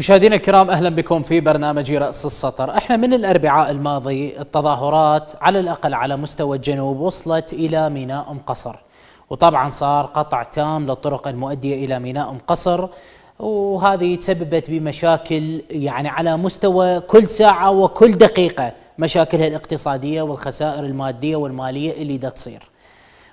مشاهدينا الكرام اهلا بكم في برنامج راس السطر، احنا من الاربعاء الماضي التظاهرات على الاقل على مستوى الجنوب وصلت الى ميناء ام قصر، وطبعا صار قطع تام للطرق المؤديه الى ميناء ام قصر، وهذه تسببت بمشاكل يعني على مستوى كل ساعه وكل دقيقه مشاكلها الاقتصاديه والخسائر الماديه والماليه اللي دا تصير.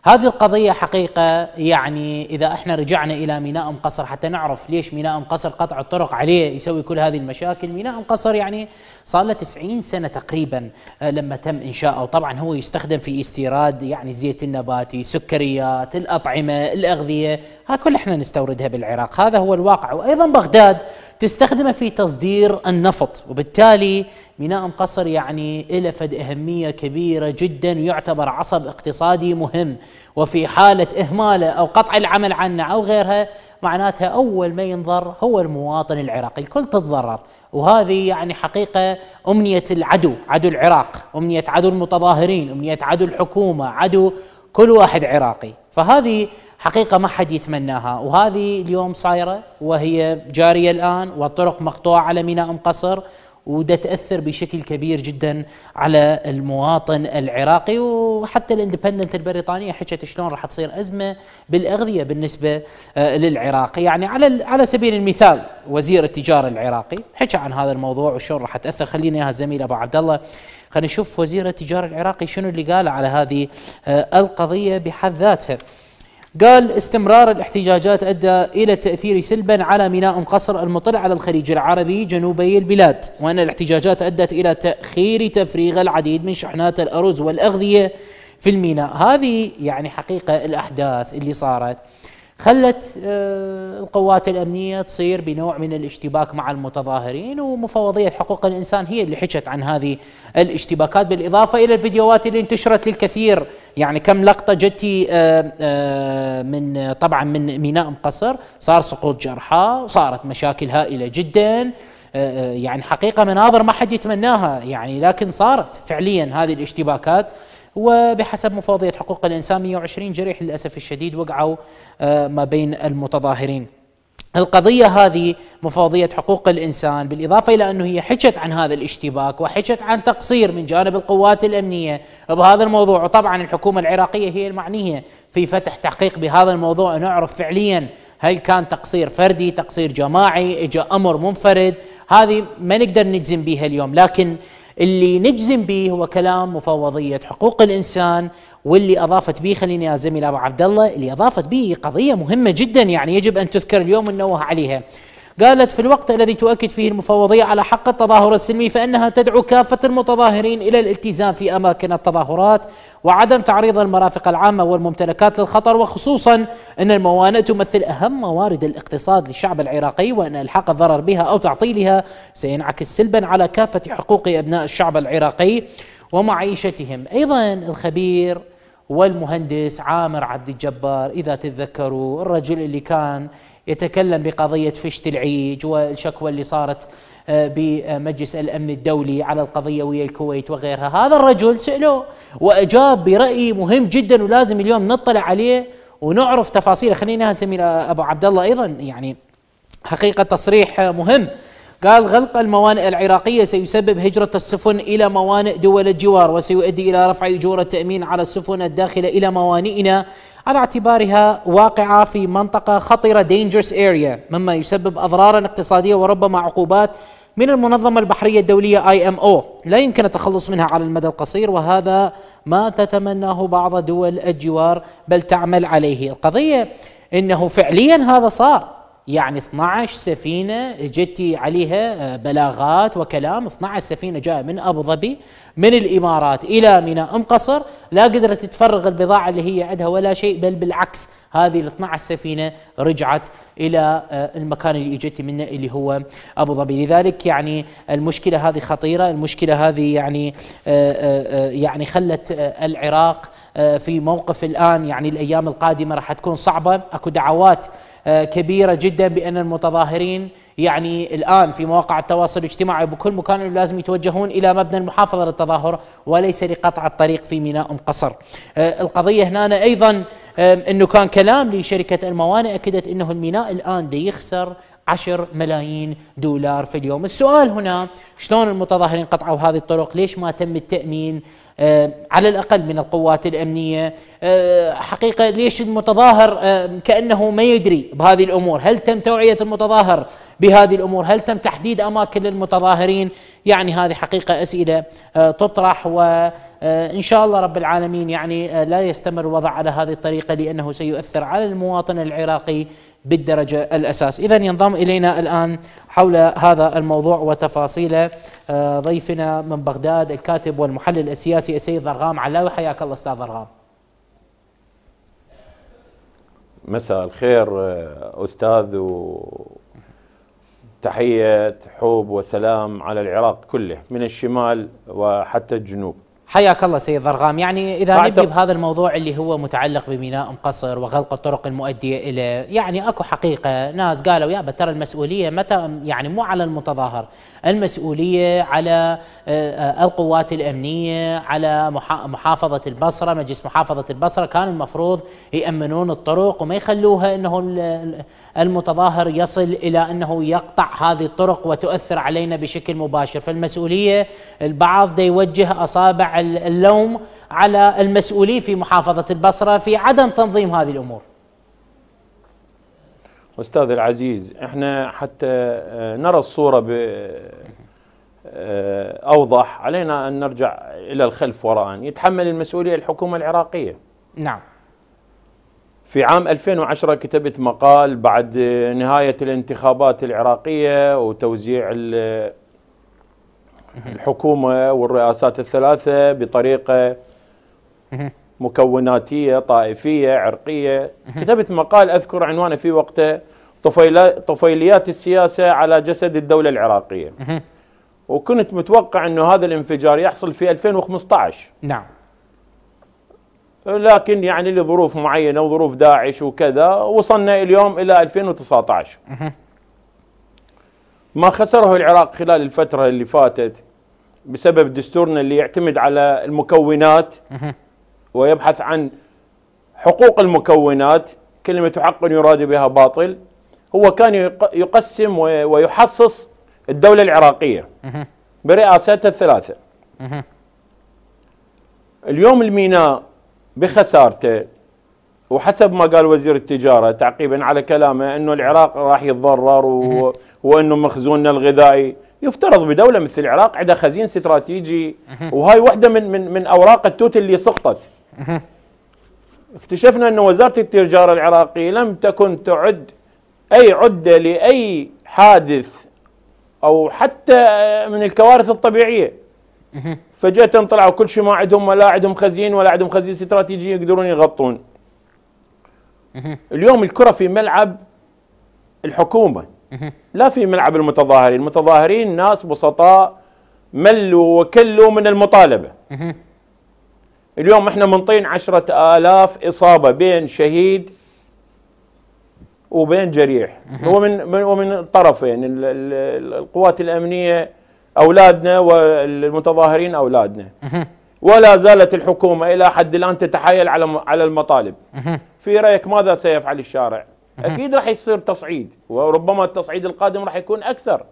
هذه القضية حقيقة يعني إذا احنا رجعنا إلى ميناء أم قصر حتى نعرف ليش ميناء أم قصر قطع الطرق عليه يسوي كل هذه المشاكل ميناء أم قصر يعني صار له 90 سنة تقريبا آه، لما تم إنشاؤه طبعا هو يستخدم في استيراد يعني زيت النباتي سكريات الأطعمة الأغذية ها كل احنا نستوردها بالعراق هذا هو الواقع وأيضا بغداد تستخدمه في تصدير النفط وبالتالي ميناء مقصر يعني له فد أهمية كبيرة جدا ويعتبر عصب اقتصادي مهم وفي حالة إهماله أو قطع العمل عنه أو غيرها معناتها أول ما ينضر هو المواطن العراقي الكل تتضرر وهذه يعني حقيقة أمنية العدو عدو العراق أمنية عدو المتظاهرين أمنية عدو الحكومة عدو كل واحد عراقي فهذه حقيقه ما حد يتمناها وهذه اليوم صايره وهي جاريه الان والطرق مقطوعه على ميناء ام قصر وده تاثر بشكل كبير جدا على المواطن العراقي وحتى الاندبندنت البريطانيه حكت شلون راح تصير ازمه بالاغذيه بالنسبه آه، للعراق، يعني على على سبيل المثال وزير التجاره العراقي حكى عن هذا الموضوع وشلون راح تاثر خلينا اياها الزميل ابو عبد الله خلينا نشوف وزير التجاره العراقي شنو اللي قاله على هذه آه، القضيه بحد ذاتها. قال استمرار الاحتجاجات أدى إلى التأثير سلبا على ميناء قصر المطل على الخليج العربي جنوبي البلاد وأن الاحتجاجات أدت إلى تأخير تفريغ العديد من شحنات الأرز والأغذية في الميناء هذه يعني حقيقة الأحداث اللي صارت خلت آه، القوات الأمنية تصير بنوع من الاشتباك مع المتظاهرين ومفوضية حقوق الإنسان هي اللي حكت عن هذه الاشتباكات بالإضافة إلى الفيديوهات اللي انتشرت للكثير يعني كم لقطه جتي آه، آه، من طبعا من ميناء مقصر صار سقوط جرحى وصارت مشاكل هائله جدا آه، يعني حقيقه مناظر ما حد يتمناها يعني لكن صارت فعليا هذه الاشتباكات وبحسب مفوضيه حقوق الانسان 120 جريح للاسف الشديد وقعوا ما بين المتظاهرين القضية هذه مفوضية حقوق الإنسان بالإضافة إلى أنه هي حكت عن هذا الاشتباك وحكت عن تقصير من جانب القوات الأمنية بهذا الموضوع وطبعا الحكومة العراقية هي المعنية في فتح تحقيق بهذا الموضوع نعرف فعليا هل كان تقصير فردي تقصير جماعي إجا أمر منفرد هذه ما نقدر نجزم بها اليوم لكن اللي نجزم به هو كلام مفوضية حقوق الإنسان واللي اضافت به خليني يا زميل ابو عبد الله اللي اضافت به قضيه مهمه جدا يعني يجب ان تذكر اليوم النوه عليها. قالت في الوقت الذي تؤكد فيه المفوضيه على حق التظاهر السلمي فانها تدعو كافه المتظاهرين الى الالتزام في اماكن التظاهرات وعدم تعريض المرافق العامه والممتلكات للخطر وخصوصا ان الموانئ تمثل اهم موارد الاقتصاد للشعب العراقي وان الحاق الضرر بها او تعطيلها سينعكس سلبا على كافه حقوق ابناء الشعب العراقي ومعيشتهم ايضا الخبير والمهندس عامر عبد الجبار إذا تتذكروا الرجل اللي كان يتكلم بقضية فشت العيج والشكوى اللي صارت آه، بمجلس الأمن الدولي على القضية ويا الكويت وغيرها هذا الرجل سألوه وأجاب برأي مهم جدا ولازم اليوم نطلع عليه ونعرف تفاصيله خلينا نسمي أبو عبد الله أيضا يعني حقيقة تصريح مهم قال غلق الموانئ العراقية سيسبب هجرة السفن إلى موانئ دول الجوار وسيؤدي إلى رفع أجور التأمين على السفن الداخلة إلى موانئنا على اعتبارها واقعة في منطقة خطرة dangerous area مما يسبب أضرارا اقتصادية وربما عقوبات من المنظمة البحرية الدولية IMO لا يمكن التخلص منها على المدى القصير وهذا ما تتمناه بعض دول الجوار بل تعمل عليه القضية أنه فعليا هذا صار يعني 12 سفينة جتي عليها آه، بلاغات وكلام 12 سفينة جاء من أبو ظبي من الإمارات إلى ميناء أم قصر لا قدرت تفرغ البضاعة اللي هي عندها ولا شيء بل بالعكس هذه ال 12 سفينة رجعت إلى آه، المكان اللي اجتي منه اللي هو أبو ظبي لذلك يعني المشكلة هذه خطيرة المشكلة هذه يعني آه، يعني خلت العراق في موقف الآن يعني الأيام القادمة راح تكون صعبة أكو دعوات آه، كبيره جدا بان المتظاهرين يعني الان في مواقع التواصل الاجتماعي بكل مكان لازم يتوجهون الى مبنى المحافظه للتظاهر وليس لقطع الطريق في ميناء ام قصر. آه، القضيه هنا ايضا انه كان كلام لشركه الموانئ اكدت انه الميناء الان دي يخسر 10 ملايين دولار في اليوم السؤال هنا شلون المتظاهرين قطعوا هذه الطرق ليش ما تم التأمين آه، على الأقل من القوات الأمنية آه، حقيقة ليش المتظاهر آه، كأنه ما يدري بهذه الأمور هل تم توعية المتظاهر بهذه الأمور هل تم تحديد أماكن للمتظاهرين يعني هذه حقيقة أسئلة تطرح و ان شاء الله رب العالمين يعني لا يستمر الوضع على هذه الطريقه لانه سيؤثر على المواطن العراقي بالدرجة الأساس إذا ينضم إلينا الآن حول هذا الموضوع وتفاصيله آه، ضيفنا من بغداد الكاتب والمحلل السياسي السيد ضرغام علاوي حياك الله أستاذ ضرغام مساء الخير آه، أستاذ و تحية حب وسلام على العراق كله من الشمال وحتى الجنوب حياك الله سيد ضرغام يعني اذا نبدأ بهذا الموضوع اللي هو متعلق بميناء مقصر وغلق الطرق المؤديه اليه يعني اكو حقيقه ناس قالوا يا ترى المسؤوليه متى يعني مو على المتظاهر المسؤوليه على آه، آه، القوات الامنيه على محافظه البصره مجلس محافظه البصره كان المفروض يامنون الطرق وما يخلوها انه المتظاهر يصل الى انه يقطع هذه الطرق وتؤثر علينا بشكل مباشر فالمسؤوليه البعض يوجه اصابع اللوم على المسؤولين في محافظة البصرة في عدم تنظيم هذه الأمور أستاذ العزيز احنا حتى آه، نرى الصورة آه، آه، أوضح علينا أن نرجع إلى الخلف وراء يتحمل المسؤولية الحكومة العراقية نعم في عام 2010 كتبت مقال بعد نهاية الانتخابات العراقية وتوزيع الحكومه والرئاسات الثلاثه بطريقه مكوناتيه طائفيه عرقيه كتبت مقال اذكر عنوانه في وقته طفيليات السياسه على جسد الدوله العراقيه وكنت متوقع انه هذا الانفجار يحصل في 2015 نعم لكن يعني لظروف معينه وظروف داعش وكذا وصلنا اليوم الى 2019 ما خسره العراق خلال الفتره اللي فاتت بسبب دستورنا اللي يعتمد على المكونات ويبحث عن حقوق المكونات كلمة حق يراد بها باطل هو كان يقسم ويحصص الدولة العراقية برئاساتها الثلاثة اليوم الميناء بخسارته وحسب ما قال وزير التجارة تعقيبا على كلامه أنه العراق راح يتضرر وأنه مخزوننا الغذائي يفترض بدوله مثل العراق عندها خزين استراتيجي وهاي واحده من من من اوراق التوت اللي سقطت اكتشفنا ان وزاره التجاره العراقيه لم تكن تعد اي عده لاي حادث او حتى من الكوارث الطبيعيه فجاه طلعوا كل شيء ما عندهم ولا عندهم خزين ولا عندهم خزين استراتيجي يقدرون يغطون اليوم الكره في ملعب الحكومه لا في ملعب المتظاهرين المتظاهرين ناس بسطاء ملوا وكلوا من المطالبة اليوم احنا منطين عشرة آلاف إصابة بين شهيد وبين جريح هو من ومن الطرفين القوات الأمنية أولادنا والمتظاهرين أولادنا ولا زالت الحكومة إلى حد الآن تتحايل على على المطالب في رأيك ماذا سيفعل الشارع؟ اكيد راح يصير تصعيد وربما التصعيد القادم راح يكون اكثر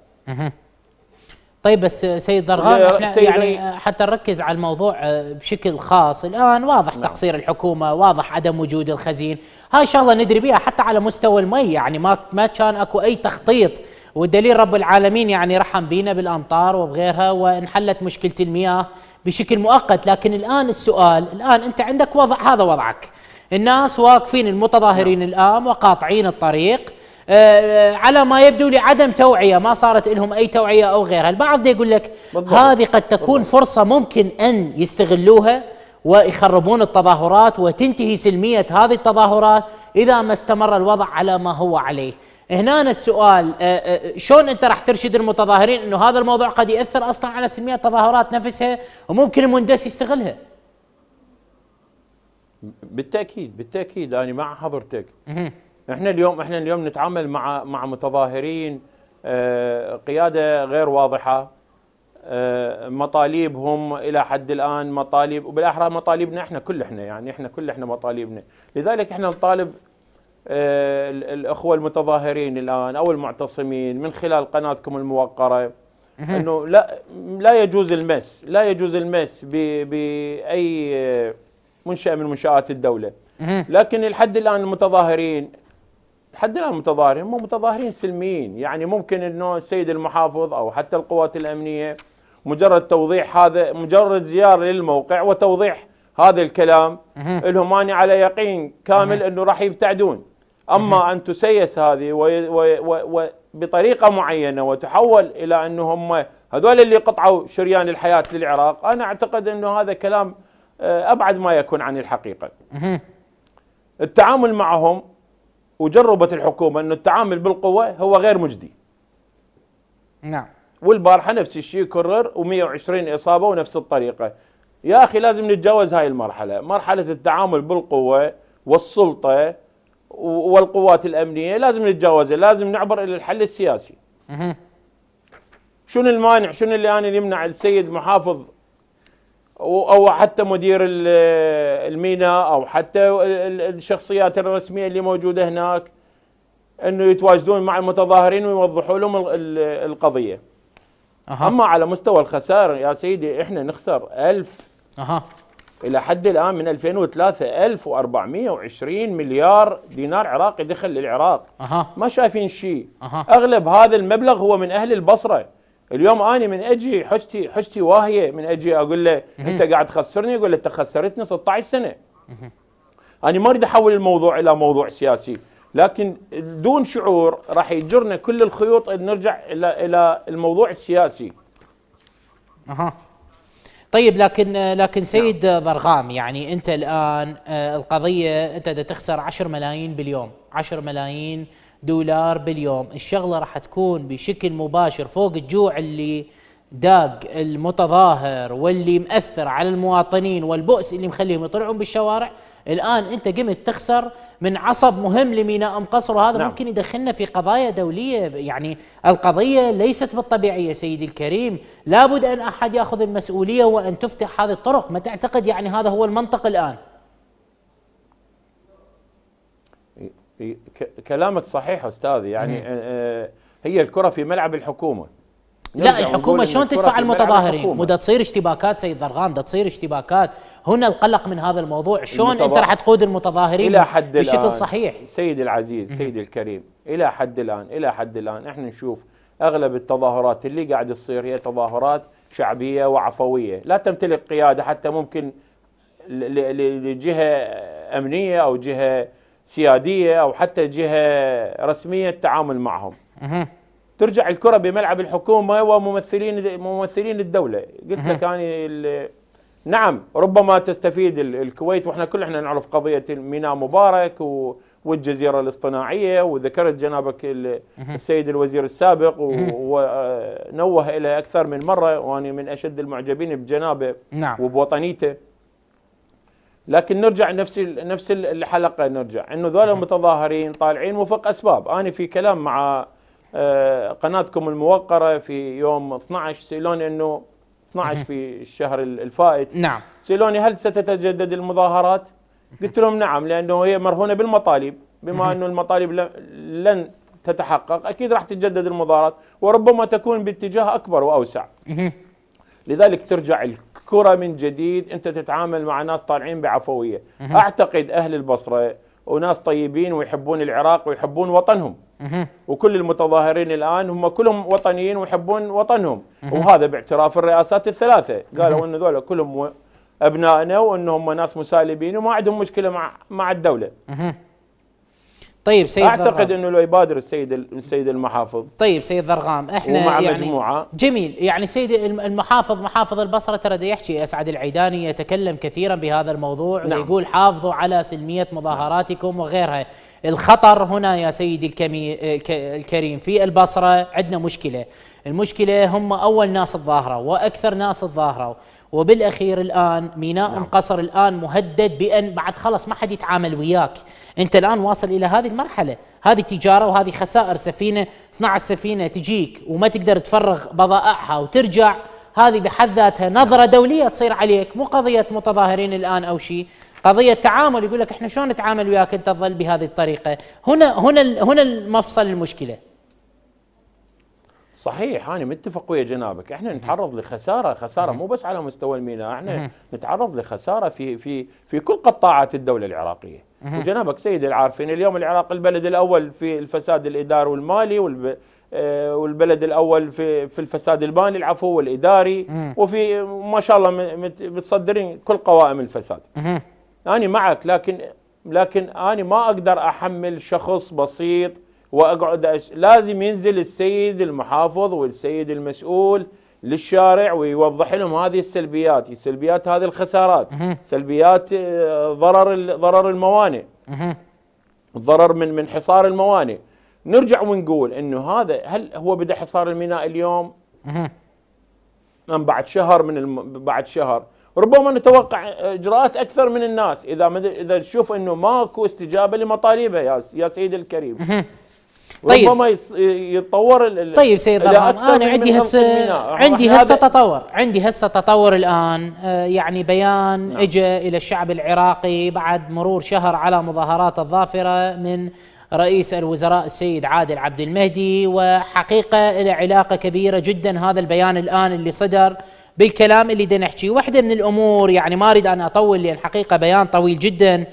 طيب بس سيد ضرغام احنا سيد يعني حتى نركز على الموضوع آه، بشكل خاص الان واضح نعم. تقصير الحكومه واضح عدم وجود الخزين هاي شغله ندري بها حتى على مستوى المي يعني ما ما كان اكو اي تخطيط والدليل رب العالمين يعني رحم بينا بالامطار وبغيرها وانحلت مشكله المياه بشكل مؤقت لكن الان السؤال الان انت عندك وضع هذا وضعك الناس واقفين المتظاهرين نعم. الآن وقاطعين الطريق آه، آه، على ما يبدو لعدم توعية ما صارت لهم أي توعية أو غيرها البعض يقول لك بالضبط. هذه قد تكون بالضبط. فرصة ممكن أن يستغلوها ويخربون التظاهرات وتنتهي سلمية هذه التظاهرات إذا ما استمر الوضع على ما هو عليه هنا السؤال آه، شلون انت راح ترشد المتظاهرين انه هذا الموضوع قد ياثر اصلا على سلميه التظاهرات نفسها وممكن المندس يستغلها بالتاكيد بالتاكيد انا مع حضرتك احنا اليوم احنا اليوم نتعامل مع مع متظاهرين آه، قياده غير واضحه آه، مطالبهم الى حد الان مطالب وبالاحرى مطالبنا احنا كل احنا يعني احنا كل احنا مطالبنا لذلك احنا نطالب آه، الاخوه المتظاهرين الان او المعتصمين من خلال قناتكم الموقره انه لا لا يجوز المس لا يجوز المس باي منشأة من منشآت الدولة لكن لحد الآن المتظاهرين لحد الآن المتظاهرين هم متظاهرين سلميين يعني ممكن أنه السيد المحافظ أو حتى القوات الأمنية مجرد توضيح هذا مجرد زيارة للموقع وتوضيح هذا الكلام لهم أنا على يقين كامل أنه راح يبتعدون أما أن تسيس هذه وبطريقة معينة وتحول إلى أنه هم هذول اللي قطعوا شريان الحياة للعراق أنا أعتقد أنه هذا كلام آه، ابعد ما يكون عن الحقيقه. التعامل معهم وجربت الحكومه انه التعامل بالقوه هو غير مجدي. نعم. والبارحه نفس الشيء كرر و120 اصابه ونفس الطريقه. يا اخي لازم نتجاوز هاي المرحله، مرحله التعامل بالقوه والسلطه والقوات الامنيه لازم نتجاوزها، لازم نعبر الى الحل السياسي. شنو المانع؟ شنو اللي انا يمنع السيد محافظ او حتى مدير الميناء او حتى الشخصيات الرسميه اللي موجوده هناك انه يتواجدون مع المتظاهرين ويوضحوا لهم القضيه. أه. اما على مستوى الخسائر يا سيدي احنا نخسر 1000 أه. الى حد الان من 2003 1420 مليار دينار عراقي دخل للعراق أه. ما شايفين شيء أه. اغلب هذا المبلغ هو من اهل البصره اليوم انا من اجي حجتي حجتي واهيه من اجي اقول له انت قاعد تخسرني يقول له انت خسرتني 16 سنه انا ما اريد احول الموضوع الى موضوع سياسي لكن دون شعور راح يجرنا كل الخيوط ان نرجع الى الى الموضوع السياسي اها طيب لكن لكن نعم. سيد نعم. ضرغام يعني انت الان آه، القضيه انت تخسر 10 ملايين باليوم 10 ملايين دولار باليوم الشغلة راح تكون بشكل مباشر فوق الجوع اللي داق المتظاهر واللي مأثر على المواطنين والبؤس اللي مخليهم يطلعون بالشوارع الآن أنت قمت تخسر من عصب مهم لميناء أم قصر وهذا نعم. ممكن يدخلنا في قضايا دولية يعني القضية ليست بالطبيعية سيدي الكريم لابد أن أحد يأخذ المسؤولية وأن تفتح هذه الطرق ما تعتقد يعني هذا هو المنطق الآن كلامك صحيح استاذي يعني هي الكره في ملعب الحكومه لا الحكومه شلون تدفع المتظاهرين مو تصير اشتباكات سيد ضرغام دا تصير اشتباكات هنا القلق من هذا الموضوع شلون انت راح تقود المتظاهرين الى حد بشكل الآن. صحيح سيدي العزيز سيدي الكريم الى حد الان الى حد الان احنا نشوف اغلب التظاهرات اللي قاعد تصير هي تظاهرات شعبيه وعفويه لا تمتلك قياده حتى ممكن لجهه امنيه او جهه سياديه او حتى جهه رسميه التعامل معهم. ترجع الكره بملعب الحكومه وممثلين ممثلين الدوله، قلت لك انا نعم ربما تستفيد الكويت واحنا كلنا نعرف قضيه ميناء مبارك و والجزيره الاصطناعيه وذكرت جنابك السيد الوزير السابق ونوه الى اكثر من مره وانا من اشد المعجبين بجنابه نعم. وبوطنيته لكن نرجع نفس نفس الحلقه نرجع انه ذول المتظاهرين طالعين وفق اسباب انا في كلام مع آه، قناتكم الموقره في يوم 12 سالوني انه 12 في الشهر الفائت نعم سالوني هل ستتجدد المظاهرات؟ قلت لهم نعم لانه هي مرهونه بالمطالب بما انه المطالب لن تتحقق اكيد راح تتجدد المظاهرات وربما تكون باتجاه اكبر واوسع لذلك ترجع كره من جديد انت تتعامل مع ناس طالعين بعفويه اعتقد اهل البصره وناس طيبين ويحبون العراق ويحبون وطنهم وكل المتظاهرين الان هم كلهم وطنيين ويحبون وطنهم وهذا باعتراف الرئاسات الثلاثه قالوا ان ذولا كلهم ابنائنا وانهم ناس مسالمين وما عندهم مشكله مع مع الدوله طيب سيد اعتقد انه لو يبادر السيد السيد المحافظ طيب سيد ذرغام احنا ومع يعني مجموعه جميل يعني سيد المحافظ محافظ البصره ترى يحكي اسعد العيداني يتكلم كثيرا بهذا الموضوع نعم. ويقول حافظوا على سلميه مظاهراتكم نعم. وغيرها الخطر هنا يا سيدي الكمي الكريم في البصرة عندنا مشكلة المشكلة هم أول ناس الظاهرة وأكثر ناس الظاهرة وبالاخير الان ميناء نعم. قصر الان مهدد بان بعد خلص ما حد يتعامل وياك انت الان واصل الى هذه المرحله هذه تجاره وهذه خسائر سفينه 12 سفينه تجيك وما تقدر تفرغ بضائعها وترجع هذه بحد ذاتها نظره دوليه تصير عليك مو قضيه متظاهرين الان او شيء قضيه تعامل يقول لك احنا شلون نتعامل وياك انت تظل بهذه الطريقه هنا هنا هنا المفصل المشكله صحيح انا متفق ويا جنابك احنا نتعرض لخساره خساره مو بس على مستوى الميناء احنا نتعرض لخساره في في في كل قطاعات الدوله العراقيه وجنابك سيد العارفين اليوم العراق البلد الاول في الفساد الاداري والمالي والب... آه، والبلد الاول في في الفساد المالي العفو والاداري وفي ما شاء الله متصدرين كل قوائم الفساد أنا معك لكن لكن أنا ما أقدر أحمل شخص بسيط وأقعد أش... لازم ينزل السيد المحافظ والسيد المسؤول للشارع ويوضح لهم هذه السلبيات، سلبيات هذه الخسارات، سلبيات آه، ضرر ضرر الموانئ. ضرر من من حصار الموانئ. نرجع ونقول انه هذا هل هو بدا حصار الميناء اليوم؟ من بعد شهر من الم... بعد شهر ربما نتوقع اجراءات اكثر من الناس اذا اذا تشوف انه ماكو استجابه لمطالبها يا يا سيدي الكريم طيب ربما يتطور طيب سيد ضرهم انا عندي هسه عندي هسه تطور عندي هسه تطور الان آه، يعني بيان نعم. اجى الى الشعب العراقي بعد مرور شهر على مظاهرات الظافره من رئيس الوزراء السيد عادل عبد المهدي وحقيقه له علاقه كبيره جدا هذا البيان الان اللي صدر بالكلام اللي بدنا نحكيه واحدة من الأمور يعني ما أريد أن أطول لأن حقيقة بيان طويل جدا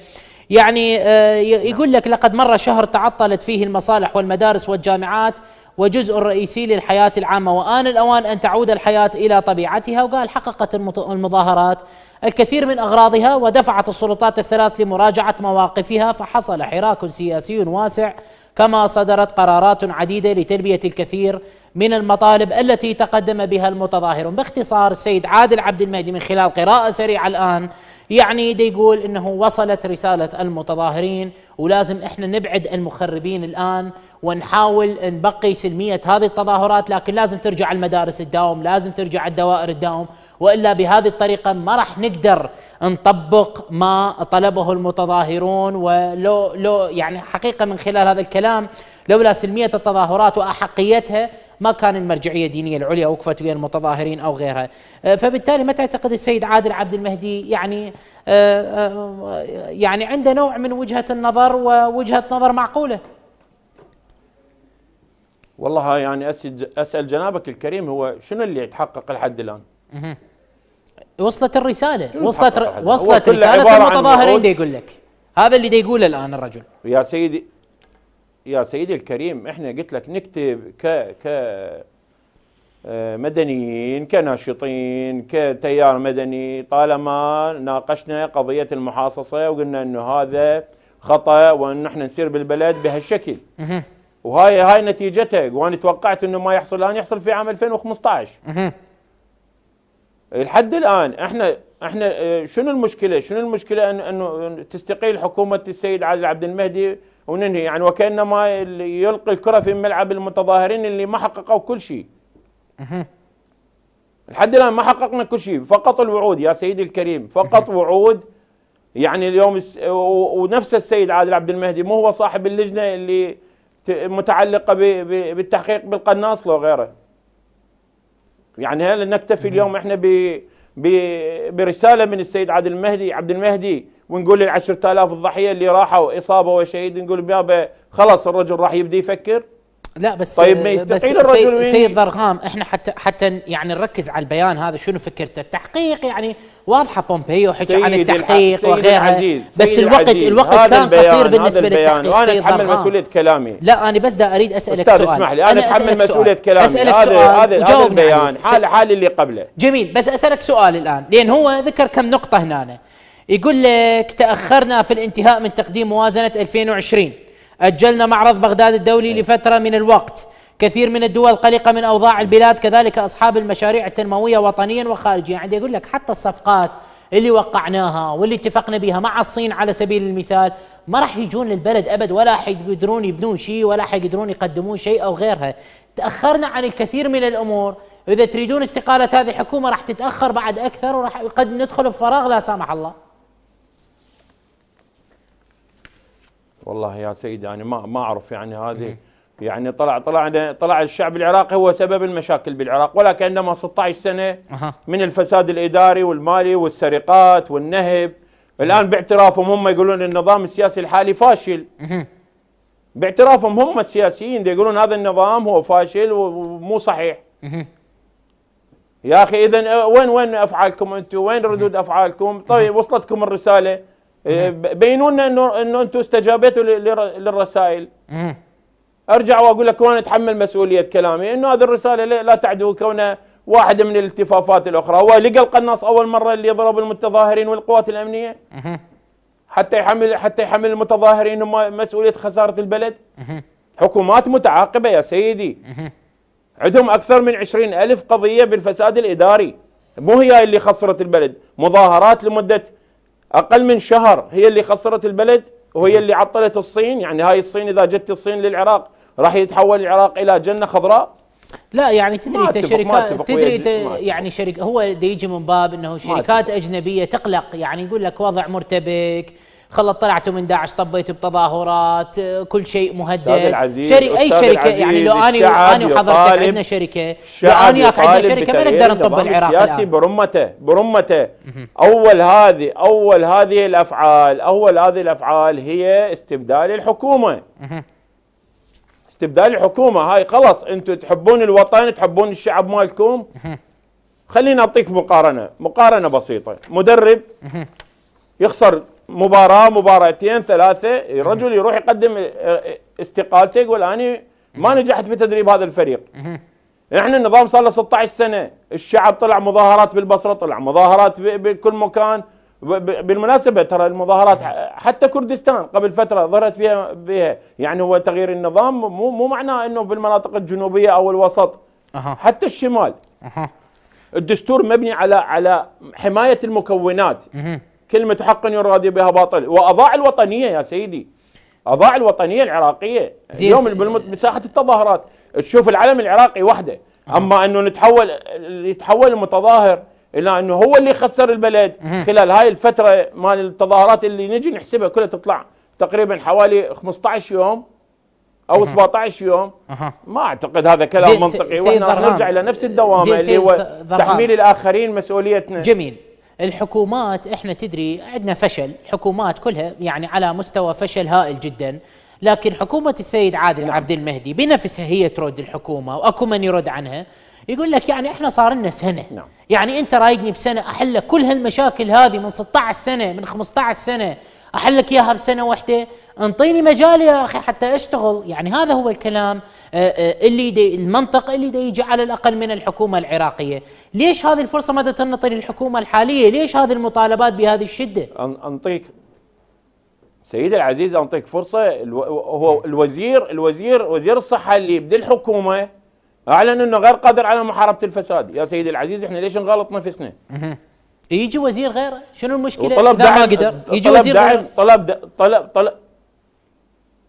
يعني آه، نعم. يقول لك لقد مر شهر تعطلت فيه المصالح والمدارس والجامعات وجزء رئيسي للحياة العامة وآن الأوان أن تعود الحياة إلى طبيعتها وقال حققت المظاهرات الكثير من أغراضها ودفعت السلطات الثلاث لمراجعة مواقفها فحصل حراك سياسي واسع كما صدرت قرارات عديدة لتلبية الكثير من المطالب التي تقدم بها المتظاهرون باختصار السيد عادل عبد المهدي من خلال قراءة سريعة الآن يعني دي يقول انه وصلت رسالة المتظاهرين ولازم احنا نبعد المخربين الان ونحاول نبقي سلمية هذه التظاهرات لكن لازم ترجع المدارس تداوم لازم ترجع الدوائر تداوم والا بهذه الطريقه ما راح نقدر نطبق ما طلبه المتظاهرون ولو لو يعني حقيقه من خلال هذا الكلام لولا سلميه التظاهرات واحقيتها ما كان المرجعيه الدينيه العليا وقفت ويا المتظاهرين او غيرها آه، فبالتالي ما تعتقد السيد عادل عبد المهدي يعني آه، آه، يعني عنده نوع من وجهه النظر ووجهه نظر معقوله والله يعني اسال جنابك الكريم هو شنو اللي يتحقق لحد الان؟ وصلت الرساله وصلت ر... وصلت رساله المتظاهرين دي يقول لك هذا اللي دي يقوله الان الرجل يا سيدي يا سيدي الكريم احنا قلت لك نكتب ك ك آه، مدنيين كناشطين كتيار مدني طالما ناقشنا قضيه المحاصصه وقلنا انه هذا خطا وان احنا نسير بالبلد بهالشكل وهاي هاي نتيجته وانا توقعت انه ما يحصل الان يحصل في عام 2015 لحد الان احنا احنا آه، شنو المشكله؟ شنو المشكله انه انه تستقيل حكومه السيد عادل عبد المهدي وننهي يعني وكانما يلقي الكره في ملعب المتظاهرين اللي ما حققوا كل شيء. لحد الان ما حققنا كل شيء فقط الوعود يا سيدي الكريم فقط وعود يعني اليوم ونفس السيد عادل عبد المهدي مو هو صاحب اللجنه اللي متعلقه بالتحقيق بالقناص لو غيره. يعني هل نكتفي اليوم احنا ب برساله من السيد عادل المهدي عبد المهدي ونقول لل 10000 الضحيه اللي راحوا اصابه وشهيد نقول بابا خلاص الرجل راح يبدي يفكر لا بس طيب ما يستحيل بس الرجل سيد ضرغام احنا حتى حتى يعني نركز على البيان هذا شنو فكرته التحقيق يعني واضحه بومبيو حكي عن التحقيق وغيرها بس الوقت العزيز. الوقت كان قصير بالنسبه للتحقيق وانا اتحمل مسؤوليه كلامي لا انا بس دا اريد اسالك أستاذ سؤال اسمح لي انا اتحمل مسؤوليه كلامي اسالك هذا سؤال هذا البيان حال حال اللي قبله جميل بس اسالك سؤال الان لان هو ذكر كم نقطه هنا يقول لك تاخرنا في الانتهاء من تقديم موازنه 2020 أجلنا معرض بغداد الدولي لفترة من الوقت كثير من الدول قلقة من أوضاع البلاد كذلك أصحاب المشاريع التنموية وطنيا وخارجيا عندي أقول لك حتى الصفقات اللي وقعناها واللي اتفقنا بها مع الصين على سبيل المثال ما راح يجون للبلد ابد ولا حيقدرون يبنون شيء ولا حيقدرون يقدمون شيء او غيرها تاخرنا عن الكثير من الامور اذا تريدون استقاله هذه الحكومه راح تتاخر بعد اكثر وراح قد ندخل في فراغ لا سامح الله والله يا سيدي يعني ما ما اعرف يعني هذه يعني طلع طلع طلع الشعب العراقي هو سبب المشاكل بالعراق ولا كانما 16 سنه من الفساد الاداري والمالي والسرقات والنهب الان باعترافهم هم يقولون النظام السياسي الحالي فاشل باعترافهم هم السياسيين يقولون هذا النظام هو فاشل ومو صحيح يا اخي اذا أه، وين وين افعالكم انتم؟ وين ردود افعالكم؟ طيب وصلتكم الرساله؟ إيه، بينونا انه انه انتم استجابتوا للرسائل ارجع واقول لك وانا اتحمل مسؤوليه كلامي انه هذه الرساله لا تعدو كونها واحده من الالتفافات الاخرى هو لقى القناص اول مره اللي يضرب المتظاهرين والقوات الامنيه حتى يحمل حتى يحمل المتظاهرين مسؤوليه خساره البلد حكومات متعاقبه يا سيدي عندهم اكثر من عشرين الف قضيه بالفساد الاداري مو هي اللي خسرت البلد مظاهرات لمده أقل من شهر هي اللي خسرت البلد وهي اللي عطلت الصين يعني هاي الصين إذا جت الصين للعراق راح يتحول العراق إلى جنة خضراء لا يعني تدري انت شركات تدري انت يعني شركه هو يجي من باب انه شركات اجنبيه تقلق يعني يقول لك وضع مرتبك خلط طلعتوا من داعش طبيتوا بتظاهرات آه، كل شيء مهدد شري اي شركه يعني لو انا انا وحضرتك عندنا شركه لو انا وياك عندنا شركه ما نقدر نطب العراق سياسي برمته برمته اول هذه اول هذه الافعال اول هذه الافعال هي استبدال الحكومه استبدال الحكومه هاي خلص انتم تحبون الوطن تحبون الشعب مالكم خليني اعطيك مقارنه مقارنه بسيطه مدرب يخسر مباراه مباراتين ثلاثه الرجل يروح يقدم آه، استقالته يقول انا ما نجحت بتدريب هذا الفريق احنا النظام صار له 16 سنه الشعب طلع مظاهرات بالبصره طلع مظاهرات بكل مكان بالمناسبه ترى المظاهرات حتى كردستان قبل فتره ظهرت فيها بها يعني هو تغيير النظام مو مو معناه انه بالمناطق الجنوبيه او الوسط حتى الشمال الدستور مبني على على حمايه المكونات كلمة حق يراد بها باطل وأضاع الوطنية يا سيدي أضاع الوطنية العراقية اليوم بمساحة التظاهرات تشوف العلم العراقي وحده أما أنه نتحول يتحول المتظاهر إلى أنه هو اللي خسر البلد خلال هاي الفترة مال التظاهرات اللي نجي نحسبها كلها تطلع تقريبا حوالي 15 يوم او 17 يوم ما اعتقد هذا كلام منطقي واحنا نرجع الى نفس الدوامه اللي هو تحميل الاخرين مسؤوليتنا جميل الحكومات احنا تدري عندنا فشل حكومات كلها يعني على مستوى فشل هائل جدا لكن حكومة السيد عادل نعم. عبد المهدي بنفسها هي ترد الحكومة وأكو من يرد عنها يقول لك يعني احنا صار لنا سنه نعم. يعني انت رايقني بسنه احل كل هالمشاكل هذه من 16 سنه من 15 سنه احل لك اياها بسنه واحده انطيني مجال يا اخي حتى اشتغل يعني هذا هو الكلام آه، آه، اللي دي المنطق اللي دي يجي على الاقل من الحكومه العراقيه ليش هذه الفرصه ما تنطي للحكومه الحاليه ليش هذه المطالبات بهذه الشده انطيك سيدي العزيز انطيك فرصه هو الوزير الوزير وزير الصحه اللي بدي الحكومه اعلن انه غير قادر على محاربه الفساد يا سيدي العزيز احنا ليش نغلط نفسنا يجي وزير غيره شنو المشكله طلب دعم ما قدر يجي طلب وزير دعم طلب دعم طلب طلب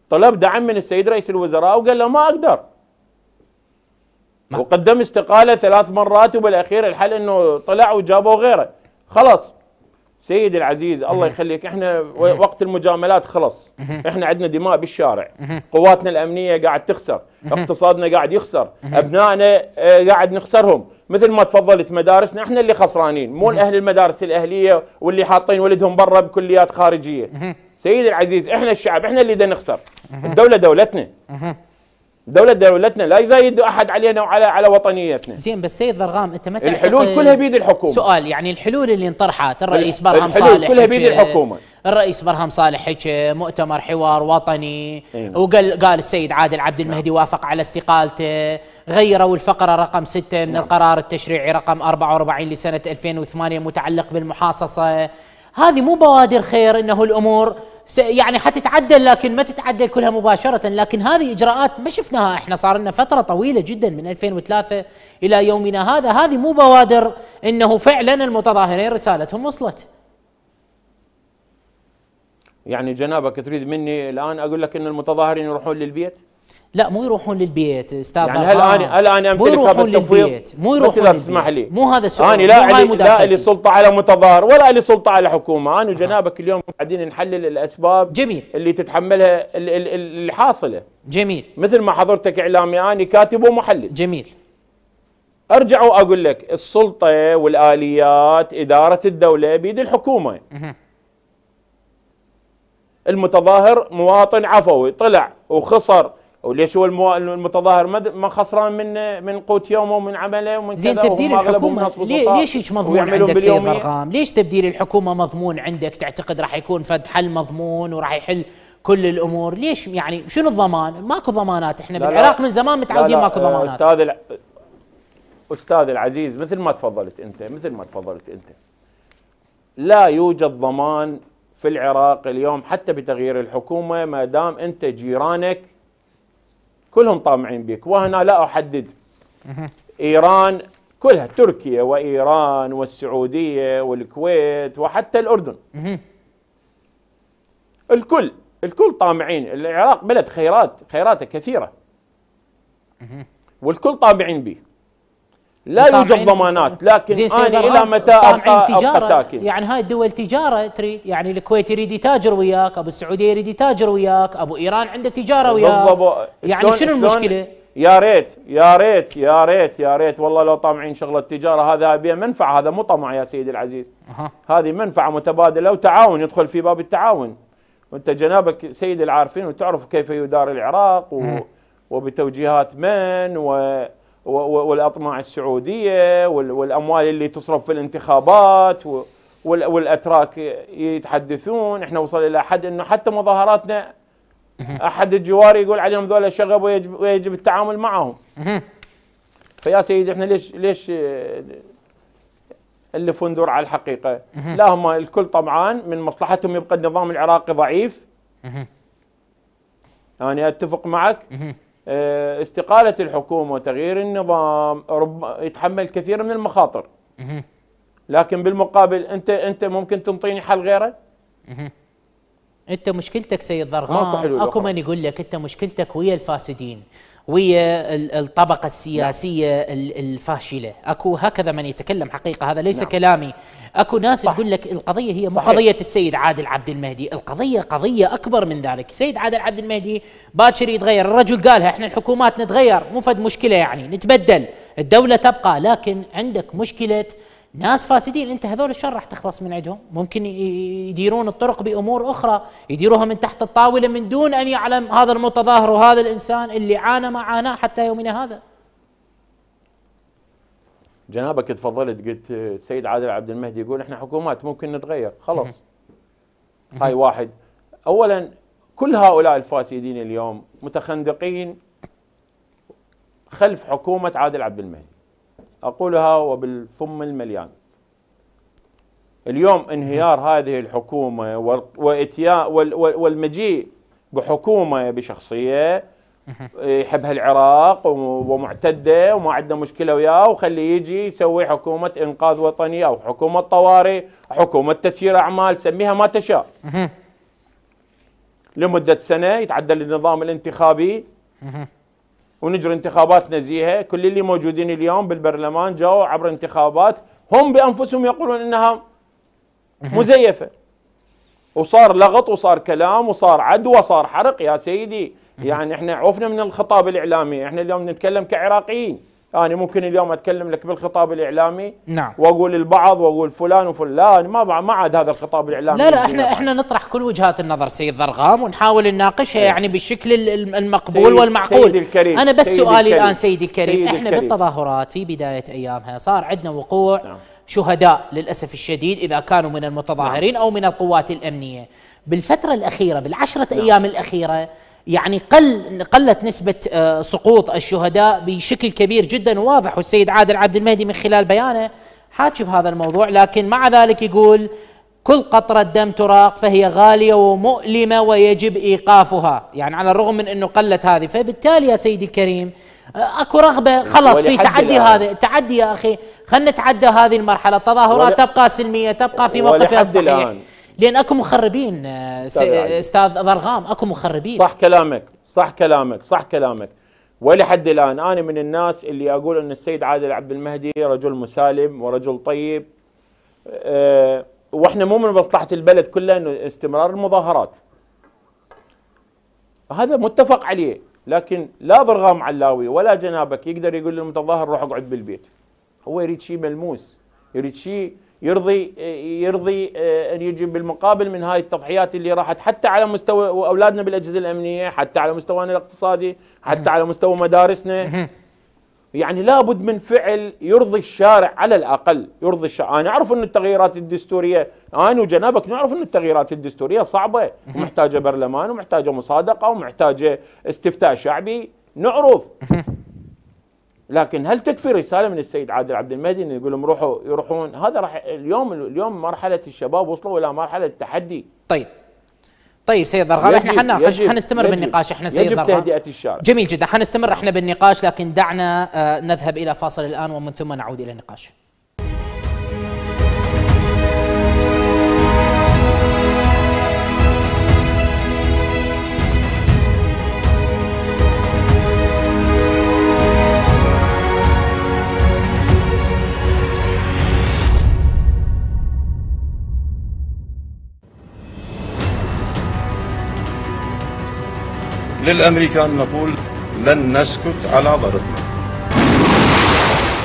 طلب دعم من السيد رئيس الوزراء وقال له ما اقدر ما. وقدم استقاله ثلاث مرات وبالاخير الحل انه طلع وجابوا غيره خلاص سيدي العزيز الله يخليك احنا وقت المجاملات خلص احنا عندنا دماء بالشارع قواتنا الامنيه قاعد تخسر اقتصادنا قاعد يخسر ابنائنا آه، قاعد نخسرهم مثل ما تفضلت مدارسنا احنا اللي خسرانين مو اهل المدارس الاهليه واللي حاطين ولدهم برا بكليات خارجيه سيدي العزيز احنا الشعب احنا اللي نخسر الدوله دولتنا دولة دولتنا لا يزايد احد علينا وعلى على وطنيتنا. زين بس سيد ضرغام انت متى الحلول كلها بيد الحكومه. سؤال يعني الحلول اللي انطرحت الرئيس برهم صالح كلها بيد الحكومه. الرئيس برهم صالح حكى مؤتمر حوار وطني ايه. وقال قال السيد عادل عبد نعم. المهدي نعم. وافق على استقالته غيروا الفقرة رقم 6 من نعم. القرار التشريعي رقم 44 لسنة 2008 متعلق بالمحاصصة هذه مو بوادر خير انه الامور يعني حتتعدل لكن ما تتعدل كلها مباشره لكن هذه اجراءات ما شفناها احنا صار لنا فتره طويله جدا من 2003 الى يومنا هذا هذه مو بوادر انه فعلا المتظاهرين رسالتهم وصلت يعني جنابك تريد مني الان اقول لك ان المتظاهرين يروحون للبيت لا مو يروحون للبيت استاذ يعني هل آه. انا هل انا امتلك هذا التفويض مو يروحون للبيت تسمح لي مو هذا السؤال انا لا لي لا لي سلطه على متظاهر ولا لي سلطه على حكومه انا وجنابك اليوم قاعدين نحلل الاسباب جميل اللي تتحملها اللي حاصله جميل مثل ما حضرتك اعلامي انا كاتب ومحلل جميل ارجع واقول لك السلطه والاليات اداره الدوله بيد الحكومه المتظاهر مواطن عفوي طلع وخسر وليش هو المتظاهر ما خسران من من قوت يومه ومن عمله ومن زين تبديل الحكومه ليش هيك مضمون عندك سيد ارقام؟ ليش تبديل الحكومه مضمون عندك تعتقد راح يكون فد حل مضمون وراح يحل كل الامور؟ ليش يعني شنو الضمان؟ ماكو ضمانات احنا بالعراق من زمان متعودين ماكو آه، ضمانات استاذ الع... استاذ العزيز مثل ما تفضلت انت مثل ما تفضلت انت لا يوجد ضمان في العراق اليوم حتى بتغيير الحكومه ما دام انت جيرانك كلهم طامعين بك وهنا لا احدد ايران كلها تركيا وايران والسعوديه والكويت وحتى الاردن الكل الكل طامعين العراق بلد خيرات خيراته كثيره والكل طامعين به لا يوجد ضمانات لكن انا الى متى ابقى, أبقى ساكن يعني هاي الدول تجاره تريد يعني الكويت يريد يتاجر وياك ابو السعوديه يريد يتاجر وياك ابو ايران عنده تجاره وياك يعني شنو المشكله يا ريت يا ريت يا ريت يا ريت والله لو طامعين شغل التجاره هذا بها منفعه هذا مو طمع يا سيدي العزيز أه. هذه منفعه متبادله وتعاون يدخل في باب التعاون وانت جنابك سيد العارفين وتعرف كيف يدار العراق و... وبتوجيهات من و والاطماع السعوديه والاموال اللي تصرف في الانتخابات والاتراك يتحدثون احنا وصل الى حد انه حتى مظاهراتنا احد الجوار يقول عليهم ذولا شغب ويجب, ويجب التعامل معهم فيا سيدي احنا ليش ليش اللي فندور على الحقيقه لا هم الكل طمعان من مصلحتهم يبقى النظام العراقي ضعيف انا اتفق معك آه، استقالة الحكومة وتغيير النظام يتحمل كثير من المخاطر لكن بالمقابل أنت أنت ممكن تنطيني حل غيره أنت مشكلتك سيد ضرغام أكو من يقول لك أنت مشكلتك ويا الفاسدين ويا الطبقة السياسية نعم. الفاشلة أكو هكذا من يتكلم حقيقة هذا ليس نعم. كلامي أكو ناس صح. تقول لك القضية هي مو قضية السيد عادل عبد المهدي القضية قضية أكبر من ذلك سيد عادل عبد المهدي باكر يتغير الرجل قالها إحنا الحكومات نتغير مو فد مشكلة يعني نتبدل الدولة تبقى لكن عندك مشكلة ناس فاسدين انت هذول الشر راح تخلص من عندهم ممكن يديرون الطرق بامور اخرى يديروها من تحت الطاوله من دون ان يعلم هذا المتظاهر وهذا الانسان اللي عانى ما عاناه حتى يومنا هذا جنابك تفضلت قلت السيد عادل عبد المهدي يقول احنا حكومات ممكن نتغير خلص هاي واحد اولا كل هؤلاء الفاسدين اليوم متخندقين خلف حكومه عادل عبد المهدي أقولها وبالفم المليان اليوم انهيار هذه الحكومة والمجيء بحكومة بشخصية يحبها العراق ومعتدة وما عندنا مشكلة وياه وخليه يجي يسوي حكومة إنقاذ وطني أو حكومة طوارئ حكومة تسيير أعمال سميها ما تشاء لمدة سنة يتعدل النظام الانتخابي ونجري انتخابات نزيهه كل اللي موجودين اليوم بالبرلمان جاوا عبر انتخابات هم بانفسهم يقولون انها مزيفه وصار لغط وصار كلام وصار عدوى وصار حرق يا سيدي يعني احنا عفنا من الخطاب الاعلامي احنا اليوم نتكلم كعراقيين يعني ممكن اليوم اتكلم لك بالخطاب الاعلامي نعم واقول البعض واقول فلان وفلان ما ما عاد هذا الخطاب الاعلامي لا لا احنا احنا نطرح كل وجهات النظر سيد ضرغام ونحاول نناقشها ايه يعني بالشكل المقبول سيد والمعقول سيدي الكريم انا بس سؤالي الان سيدي الكريم سيدي احنا الكريم بالتظاهرات في بدايه ايامها صار عندنا وقوع نعم شهداء للاسف الشديد اذا كانوا من المتظاهرين نعم او من القوات الامنيه بالفتره الاخيره بالعشره نعم ايام الاخيره يعني قل قلت نسبة آه، سقوط الشهداء بشكل كبير جدا وواضح والسيد عادل عبد المهدي من خلال بيانه حاكي بهذا الموضوع لكن مع ذلك يقول كل قطرة دم تراق فهي غالية ومؤلمة ويجب إيقافها يعني على الرغم من أنه قلت هذه فبالتالي يا سيدي الكريم آه، اكو رغبه خلص في تعدي هذا تعدي يا اخي خلينا نتعدى هذه المرحله التظاهرات تبقى سلميه تبقى في موقفها الصحيح الآن. لان اكو مخربين آه، آه، استاذ ضرغام اكو مخربين صح كلامك صح كلامك صح كلامك ولحد الان انا من الناس اللي اقول ان السيد عادل عبد المهدي رجل مسالم ورجل طيب أه واحنا مو من مصلحه البلد كلها انه استمرار المظاهرات هذا متفق عليه لكن لا ضرغام علاوي ولا جنابك يقدر يقول للمتظاهر روح اقعد بالبيت هو يريد شيء ملموس يريد شيء يرضي يرضي آه، ان يجي بالمقابل من هاي التضحيات اللي راحت حتى على مستوى اولادنا بالاجهزه الامنيه، حتى على مستوانا الاقتصادي، حتى على مستوى مدارسنا. يعني لابد من فعل يرضي الشارع على الاقل، يرضي الشارع، انا اعرف ان التغييرات الدستوريه، انا وجنابك نعرف ان التغييرات الدستوريه صعبه ومحتاجه برلمان ومحتاجه مصادقه ومحتاجه استفتاء شعبي، نعرف لكن هل تكفي رساله من السيد عادل عبد المهدي انه يقول لهم روحوا يروحون هذا راح اليوم اليوم مرحله الشباب وصلوا الى مرحله التحدي طيب طيب سيد ضرغام احنا حنناقش حنستمر بالنقاش احنا سيد يجب ضرغام تهدئه الشارع جميل جدا حنستمر احنا بالنقاش لكن دعنا آه، نذهب الى فاصل الان ومن ثم نعود الى النقاش للأمريكان نقول لن نسكت على ضربنا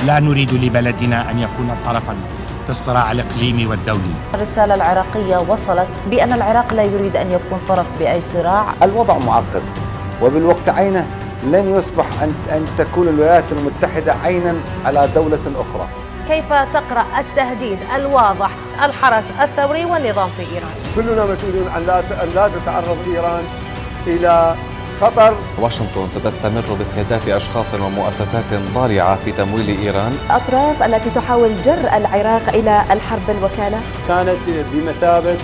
لا نريد لبلدنا أن يكون طرفاً في الصراع الإقليمي والدولي الرسالة العراقية وصلت بأن العراق لا يريد أن يكون طرف بأي صراع الوضع معقد وبالوقت عينه لن يصبح أن تكون الولايات المتحدة عينا على دولة أخرى كيف تقرأ التهديد الواضح الحرس الثوري والنظام في إيران؟ كلنا مسؤولون أن لا تتعرض إيران إلى خطر واشنطن ستستمر باستهداف أشخاص ومؤسسات ضارعة في تمويل إيران الأطراف التي تحاول جر العراق إلى الحرب الوكالة كانت بمثابة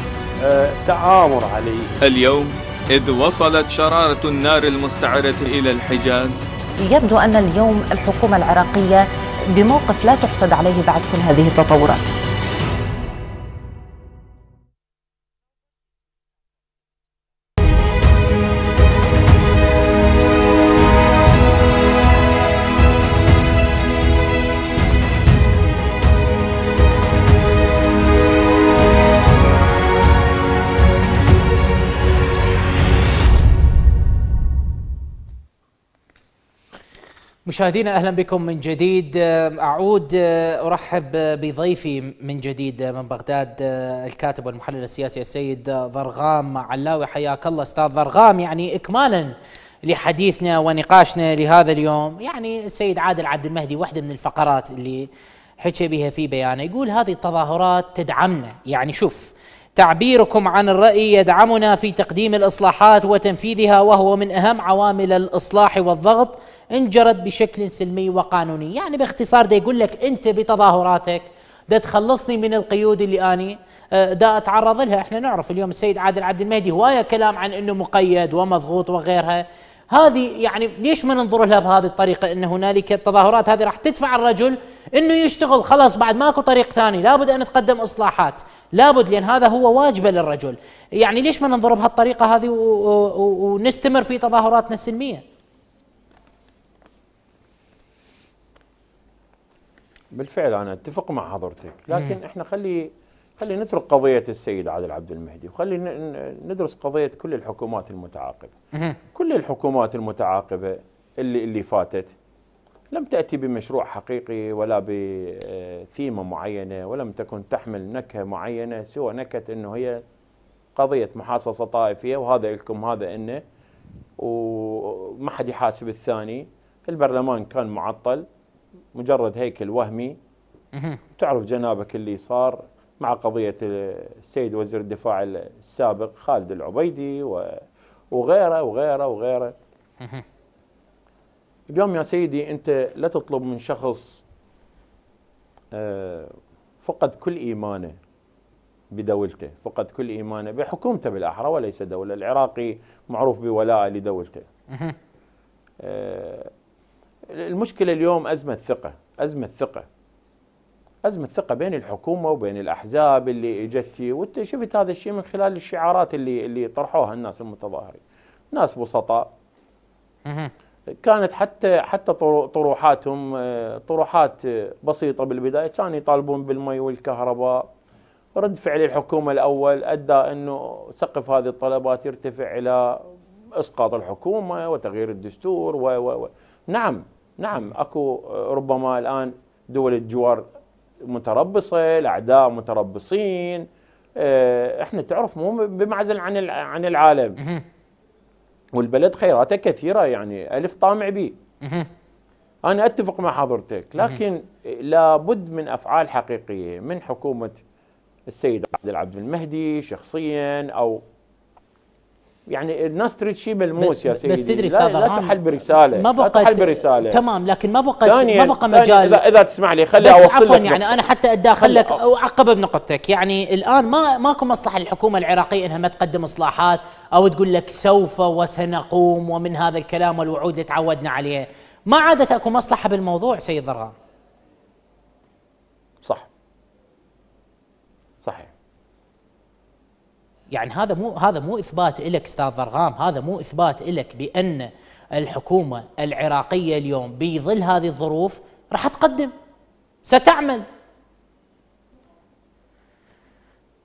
آه، تعامر عليه اليوم إذ وصلت شرارة النار المستعرة إلى الحجاز يبدو أن اليوم الحكومة العراقية بموقف لا تحسد عليه بعد كل هذه التطورات مشاهدينا اهلا بكم من جديد آه، اعود آه، ارحب آه، بضيفي من جديد من بغداد الكاتب والمحلل السياسي السيد ضرغام علاوي حياك الله استاذ ضرغام يعني اكمالا لحديثنا ونقاشنا لهذا اليوم يعني السيد عادل عبد المهدي واحده من الفقرات اللي حكى بها في بيانه يقول هذه التظاهرات تدعمنا يعني شوف تعبيركم عن الرأي يدعمنا في تقديم الإصلاحات وتنفيذها وهو من أهم عوامل الإصلاح والضغط إن جرت بشكل سلمي وقانوني يعني باختصار ده يقول لك أنت بتظاهراتك ده تخلصني من القيود اللي أني آه، دا أتعرض لها إحنا نعرف اليوم السيد عادل عبد المهدي هواية كلام عن أنه مقيد ومضغوط وغيرها هذه يعني ليش ما ننظر لها بهذه الطريقه ان هنالك التظاهرات هذه راح تدفع الرجل انه يشتغل خلاص بعد ماكو طريق ثاني لابد ان نتقدم اصلاحات لابد لان هذا هو واجبه للرجل يعني ليش ما ننظر بهالطريقه هذه ونستمر في تظاهراتنا السلميه بالفعل انا اتفق مع حضرتك لكن احنا خلي خلينا نترك قضية السيد عادل عبد المهدي وخلينا ندرس قضية كل الحكومات المتعاقبة كل الحكومات المتعاقبة اللي, اللي فاتت لم تأتي بمشروع حقيقي ولا بثيمة آه، معينة ولم تكن تحمل نكهة معينة سوى نكهة أنه هي قضية محاصصة طائفية وهذا لكم هذا إنه وما حد يحاسب الثاني البرلمان كان معطل مجرد هيكل وهمي تعرف جنابك اللي صار مع قضية السيد وزير الدفاع السابق خالد العبيدي وغيره وغيره وغيره اليوم يا سيدي أنت لا تطلب من شخص آه، فقد كل إيمانه بدولته فقد كل إيمانه بحكومته بالأحرى وليس دولة العراقي معروف بولاء لدولته آه، المشكلة اليوم أزمة ثقة أزمة ثقة ازمه ثقه بين الحكومه وبين الاحزاب اللي اجت وانت شفت هذا الشيء من خلال الشعارات اللي اللي طرحوها الناس المتظاهرين ناس بسطاء كانت حتى حتى طروحاتهم آه، طروحات بسيطه بالبدايه كانوا يطالبون بالمي والكهرباء رد فعل الحكومه الاول ادى انه سقف هذه الطلبات يرتفع الى اسقاط الحكومه وتغيير الدستور و, و, و. نعم نعم اكو آه، ربما الان دول الجوار متربصه الاعداء متربصين آه، احنا تعرف مو بمعزل عن عن العالم والبلد خيراته كثيره يعني الف طامع بي انا اتفق مع حضرتك لكن لابد من افعال حقيقيه من حكومه السيد عبد العبد المهدي شخصيا او يعني الناس تريد شيء ملموس يا سيدي بس تدري استاذ لا, لا تحل برساله ما بقت تحل برساله تمام لكن ما بقت ما بقى مجال اذا, إذا تسمع لي خلي بس اوصل عفوا يعني انا حتى اتداخل لك او اعقب بنقطتك يعني الان ما ماكو مصلحه للحكومه العراقيه انها ما تقدم اصلاحات او تقول لك سوف وسنقوم ومن هذا الكلام والوعود اللي تعودنا عليه ما عادت اكو مصلحه بالموضوع سيد ضرغام يعني هذا مو هذا مو اثبات لك استاذ ضرغام هذا مو اثبات لك بان الحكومه العراقيه اليوم بظل هذه الظروف راح تقدم ستعمل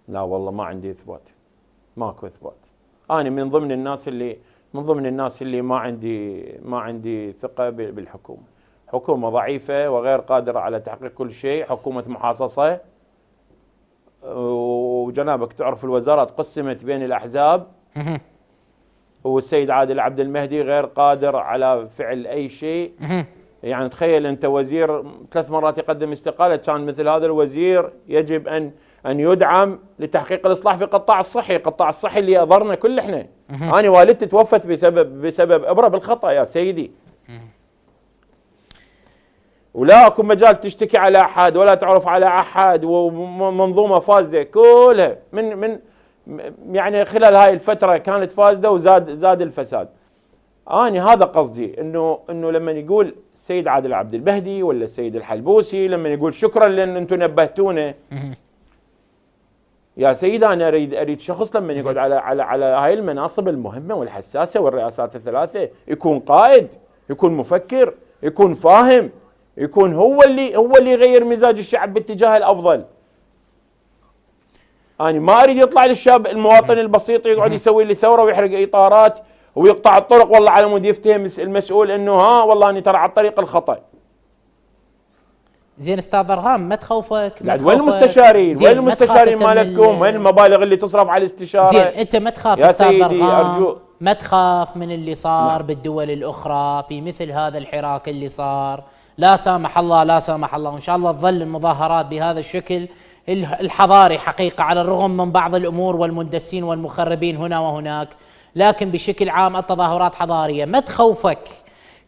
لا والله ما عندي اثبات ماكو اثبات انا من ضمن الناس اللي من ضمن الناس اللي ما عندي ما عندي ثقه بالحكومه حكومه ضعيفه وغير قادره على تحقيق كل شيء حكومه محاصصه و وجنابك تعرف الوزارات قسمت بين الأحزاب والسيد عادل عبد المهدي غير قادر على فعل أي شيء يعني تخيل أنت وزير ثلاث مرات يقدم استقالة كان مثل هذا الوزير يجب أن أن يدعم لتحقيق الإصلاح في القطاع الصحي القطاع الصحي اللي أضرنا كل إحنا أنا والدتي توفت بسبب بسبب إبرة بالخطأ يا سيدي ولا اكو مجال تشتكي على احد ولا تعرف على احد ومنظومه فاسده كلها من من يعني خلال هاي الفتره كانت فاسده وزاد زاد الفساد. اني هذا قصدي انه انه لما يقول السيد عادل عبد البهدي ولا السيد الحلبوسي لما يقول شكرا لان انتم نبهتونا يا سيدي انا اريد اريد شخص لما يقعد على على على هاي المناصب المهمه والحساسه والرئاسات الثلاثه يكون قائد يكون مفكر يكون فاهم يكون هو اللي هو اللي يغير مزاج الشعب باتجاه الافضل انا يعني ما اريد يطلع للشاب المواطن البسيط يقعد يسوي لي ثوره ويحرق اطارات ويقطع الطرق والله على مود يفتهم المسؤول انه ها والله اني ترى على الطريق الخطا زين استاذ ارهام ما تخوفك ما تخوفك وين المستشارين؟ وين المستشارين مالتكم؟ وين المبالغ اللي تصرف على الاستشاره؟ زين انت ما تخاف يا استاذ سيدي أرجو ما تخاف من اللي صار لا. نعم. بالدول الاخرى في مثل هذا الحراك اللي صار لا سامح الله لا سامح الله وان شاء الله تظل المظاهرات بهذا الشكل الحضاري حقيقه على الرغم من بعض الامور والمندسين والمخربين هنا وهناك لكن بشكل عام التظاهرات حضاريه ما تخوفك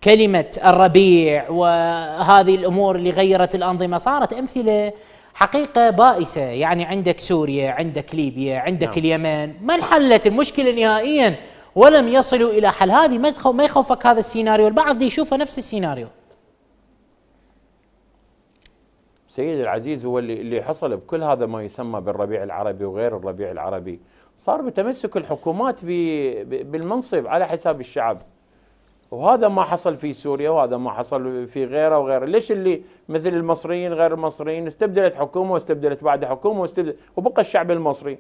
كلمه الربيع وهذه الامور اللي غيرت الانظمه صارت امثله حقيقة بائسة يعني عندك سوريا عندك ليبيا عندك نعم. اليمن ما انحلت المشكلة نهائيا ولم يصلوا إلى حل هذه ما يخوفك هذا السيناريو البعض يشوفه نفس السيناريو سيدي العزيز هو اللي اللي حصل بكل هذا ما يسمى بالربيع العربي وغير الربيع العربي صار بتمسك الحكومات بالمنصب على حساب الشعب وهذا ما حصل في سوريا وهذا ما حصل في غيره وغيره ليش اللي مثل المصريين غير المصريين استبدلت حكومه واستبدلت بعد حكومه واستبدلت وبقى الشعب المصري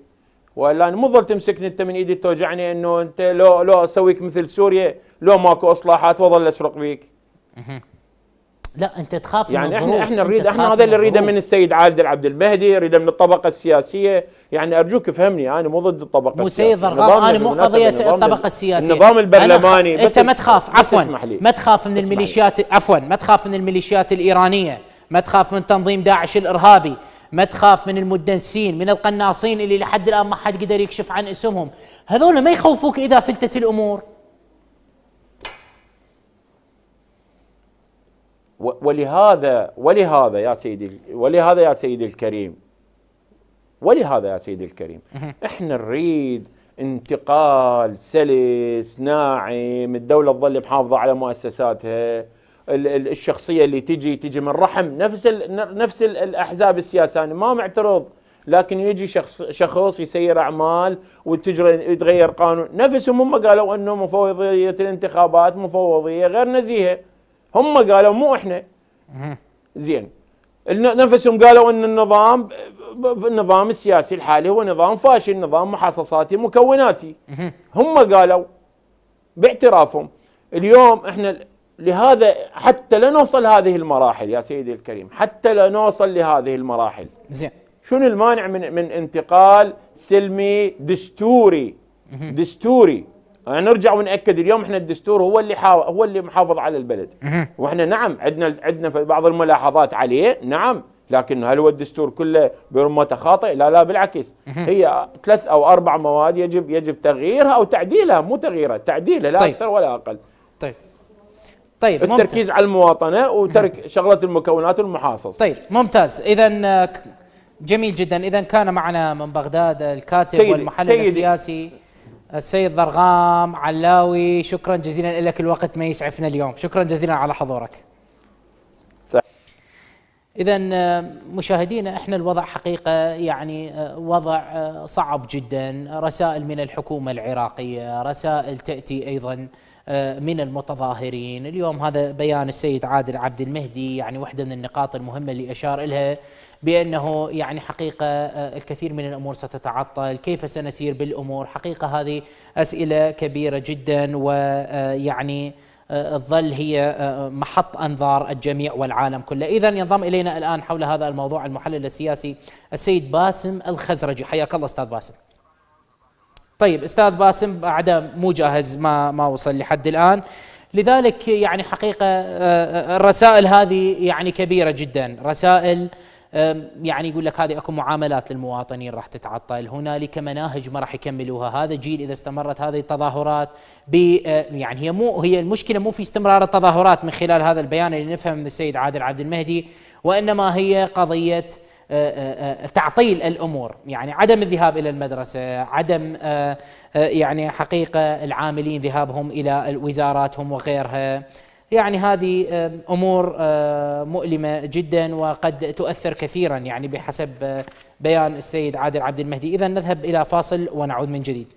والان مو ظل تمسكني انت من ايدي توجعني انه انت لو لو اسويك مثل سوريا لو ماكو اصلاحات واظل اسرق بيك لا انت تخاف يعني من احنا احنا نريد احنا هذا اللي نريده من السيد عادل عبد المهدي نريده من الطبقه السياسيه يعني ارجوك افهمني انا مو ضد الطبقه مو السياسيه سيد ضرغام انا مو قضيه الطبقه السياسيه النظام البرلماني انت ما تخاف عفوا ما تخاف من الميليشيات عفوا ما تخاف من الميليشيات الايرانيه ما تخاف من تنظيم داعش الارهابي ما تخاف من المدنسين من القناصين اللي لحد الان ما حد قدر يكشف عن اسمهم هذول ما يخوفوك اذا فلتت الامور ولهذا ولهذا يا سيدي ولهذا يا سيدي الكريم ولهذا يا سيدي الكريم احنا نريد انتقال سلس ناعم الدولة تظل محافظة على مؤسساتها الشخصية اللي تجي تجي من رحم نفس نفس الأحزاب السياسية أنا ما معترض لكن يجي شخص شخص يسير أعمال وتجري يتغير قانون نفسهم هم قالوا أنه مفوضية الانتخابات مفوضية غير نزيهة هم قالوا مو احنا زين نفسهم قالوا ان النظام النظام السياسي الحالي هو نظام فاشل نظام محاصصاتي مكوناتي هم قالوا باعترافهم اليوم احنا لهذا حتى لا نوصل هذه المراحل يا سيدي الكريم حتى لا نوصل لهذه المراحل زين شنو المانع من من انتقال سلمي دستوري دستوري نرجع وناكد اليوم احنا الدستور هو اللي حاو... هو اللي محافظ على البلد واحنا نعم عندنا عندنا بعض الملاحظات عليه نعم لكن هل هو الدستور كله برمته خاطئ؟ لا لا بالعكس هي ثلاث او اربع مواد يجب يجب تغييرها او تعديلها مو تغييرها، تعديلها لا طيب. اكثر ولا اقل. طيب طيب التركيز ممتاز. على المواطنه وترك شغله المكونات المحاصصه. طيب ممتاز اذا آه، جميل جدا اذا كان معنا من بغداد الكاتب سيدي. والمحلل سيدي. السياسي السيد ضرغام علاوي شكرا جزيلا لك الوقت ما يسعفنا اليوم شكرا جزيلا على حضورك اذا مشاهدينا احنا الوضع حقيقه يعني وضع صعب جدا رسائل من الحكومه العراقيه رسائل تاتي ايضا من المتظاهرين اليوم هذا بيان السيد عادل عبد المهدي يعني واحدة من النقاط المهمة اللي أشار إلها بأنه يعني حقيقة آه، الكثير من الأمور ستتعطل كيف سنسير بالأمور حقيقة هذه أسئلة كبيرة جدا ويعني آه، تظل آه، هي محط انظار الجميع والعالم كله، اذا ينضم الينا الان حول هذا الموضوع المحلل السياسي السيد باسم الخزرجي، حياك الله استاذ باسم. طيب استاذ باسم بعد مو جاهز ما ما وصل لحد الان، لذلك يعني حقيقه الرسائل هذه يعني كبيره جدا، رسائل يعني يقول لك هذه اكو معاملات للمواطنين راح تتعطل هنالك مناهج ما راح يكملوها هذا جيل اذا استمرت هذه التظاهرات أه، يعني هي مو هي المشكله مو في استمرار التظاهرات من خلال هذا البيان اللي نفهم من السيد عادل عبد المهدي وانما هي قضيه أه، أه، تعطيل الامور يعني عدم الذهاب الى المدرسه عدم يعني حقيقه العاملين ذهابهم الى وزاراتهم وغيرها يعني هذه امور مؤلمه جدا وقد تؤثر كثيرا يعني بحسب آه، بيان السيد عادل عبد المهدي اذا نذهب الى فاصل ونعود من جديد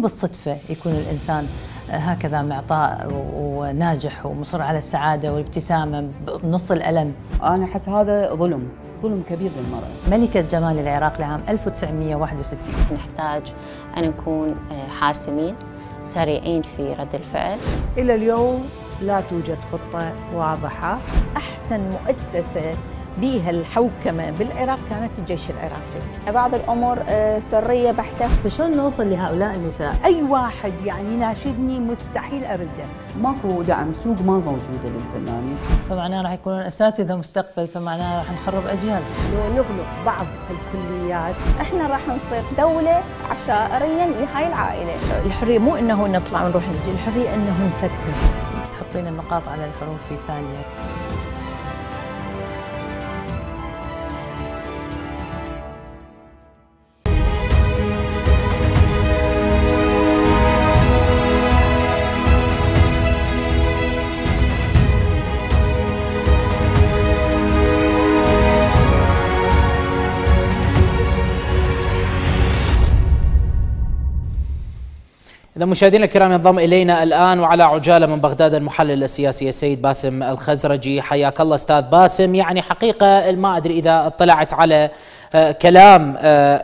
مو بالصدفه يكون الانسان آه، هكذا معطاء وناجح ومصر على السعاده والابتسامه بنص الالم. انا احس هذا ظلم، ظلم كبير للمراه. ملكه جمال العراق لعام 1961 نحتاج ان نكون آه، حاسمين، سريعين في رد الفعل. الى اليوم لا توجد خطه واضحه. احسن مؤسسه بها الحوكمة بالعراق كانت الجيش العراقي بعض الأمور آه، سرية بحتة فشلون نوصل لهؤلاء النساء؟ أي واحد يعني ناشدني مستحيل أرده ماكو دعم سوق ما موجودة للفنانين فمعناها راح يكونون أساتذة مستقبل فمعناها راح نخرب أجيال نغلق بعض الكليات احنا راح نصير دولة عشائريا لهاي العائلة الحرية مو أنه نطلع ونروح نجي الحرية أنه نفكر تحطين النقاط على الحروف في ثانية إذا مشاهدينا الكرام ينضم إلينا الآن وعلى عجالة من بغداد المحلل السياسي السيد باسم الخزرجي حياك الله أستاذ باسم يعني حقيقة ما أدري إذا اطلعت على آه، كلام آه،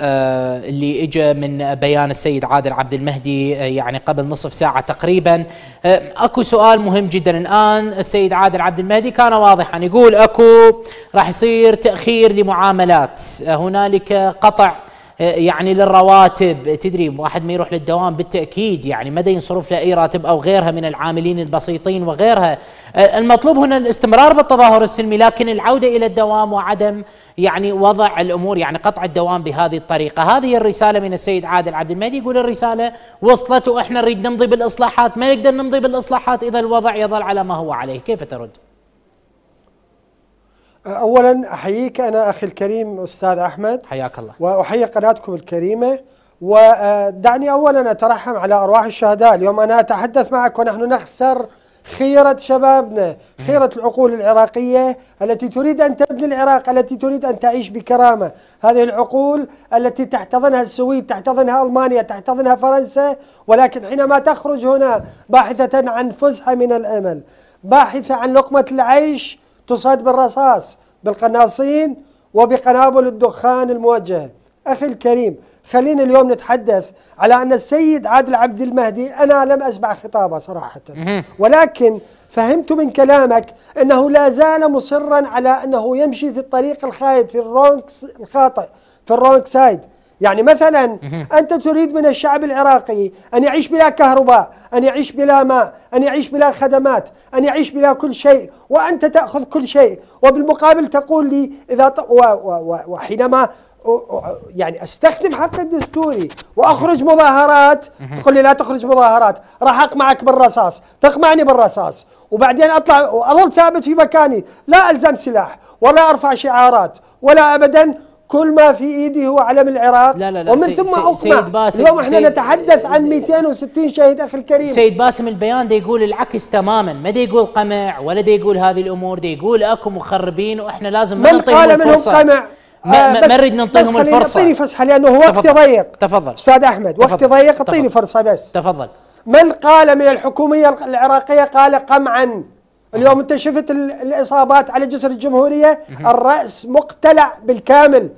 آه، اللي اجى من بيان السيد عادل عبد المهدي يعني قبل نصف ساعة تقريبا اكو سؤال مهم جدا الان السيد عادل عبد المهدي كان واضحا يقول اكو راح يصير تأخير لمعاملات هنالك قطع آه، يعني للرواتب تدري واحد ما يروح للدوام بالتاكيد يعني مدى ينصرف له اي راتب او غيرها من العاملين البسيطين وغيرها آه، المطلوب هنا الاستمرار بالتظاهر السلمي لكن العوده الى الدوام وعدم يعني وضع الامور يعني قطع الدوام بهذه الطريقه هذه الرساله من السيد عادل عبد المهدي يقول الرساله وصلت واحنا نريد نمضي بالاصلاحات ما نقدر نمضي بالاصلاحات اذا الوضع يظل على ما هو عليه كيف ترد اولا احييك انا اخي الكريم استاذ احمد حياك الله واحيي قناتكم الكريمه ودعني اولا اترحم على ارواح الشهداء اليوم انا اتحدث معك ونحن نخسر خيرة شبابنا خيرة العقول العراقية التي تريد أن تبني العراق التي تريد أن تعيش بكرامة هذه العقول التي تحتضنها السويد تحتضنها ألمانيا تحتضنها فرنسا ولكن حينما تخرج هنا باحثة عن فسحة من الأمل باحثة عن لقمة العيش تصاد بالرصاص بالقناصين وبقنابل الدخان الموجهة أخي الكريم خلينا اليوم نتحدث على أن السيد عادل عبد المهدي أنا لم أسمع خطابه صراحة ولكن فهمت من كلامك أنه لا زال مصرا على أنه يمشي في الطريق الخايد في الرونكس الخاطئ في الرونكسايد سايد يعني مثلا أنت تريد من الشعب العراقي أن يعيش بلا كهرباء أن يعيش بلا ماء أن يعيش بلا خدمات أن يعيش بلا كل شيء وأنت تأخذ كل شيء وبالمقابل تقول لي إذا ط... و... و... وحينما يعني استخدم حقي الدستوري واخرج مظاهرات تقول لي لا تخرج مظاهرات راح اقمعك بالرصاص تقمعني بالرصاص وبعدين اطلع واظل ثابت في مكاني لا الزم سلاح ولا ارفع شعارات ولا ابدا كل ما في ايدي هو علم العراق لا لا لا ومن ثم اقمع سيد باسم اليوم احنا سيد نتحدث عن 260 شهيد اخي الكريم سيد باسم البيان دي يقول العكس تماما ما دي يقول قمع ولا دي يقول هذه الامور دي يقول اكو مخربين واحنا لازم من قال منهم قمع ما آه، نريد ننطيهم الفرصه اعطيني فسحه لانه وقتي ضيق تفضل استاذ احمد وقتي ضيق اعطيني فرصه بس تفضل من قال من الحكوميه العراقيه قال قمعا اليوم انت شفت الاصابات على جسر الجمهوريه الراس مقتلع بالكامل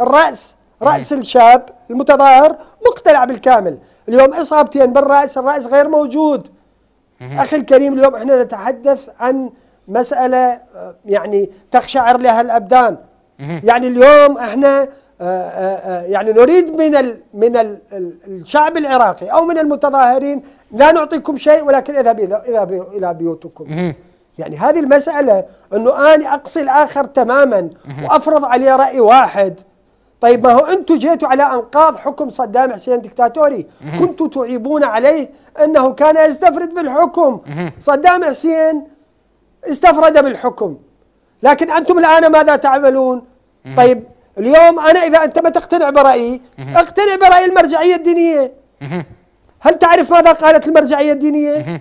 الراس راس الشاب المتظاهر مقتلع بالكامل اليوم اصابتين بالراس الراس غير موجود اخي الكريم اليوم احنا نتحدث عن مساله آه، يعني تقشعر لها الابدان يعني اليوم احنا آه، آه، يعني نريد من من الشعب العراقي او من المتظاهرين لا نعطيكم شيء ولكن اذهبوا الى بيوتكم يعني هذه المسألة أنه أنا أقصي الآخر تماما وأفرض عليه رأي واحد طيب ما هو أنتم جيتوا على أنقاض حكم صدام حسين دكتاتوري كنتوا تعيبون عليه أنه كان يستفرد بالحكم صدام حسين استفرد بالحكم لكن أنتم الآن ماذا تعملون طيب اليوم أنا إذا أنت ما تقتنع برأيي اقتنع برأي المرجعية الدينية هل تعرف ماذا قالت المرجعية الدينية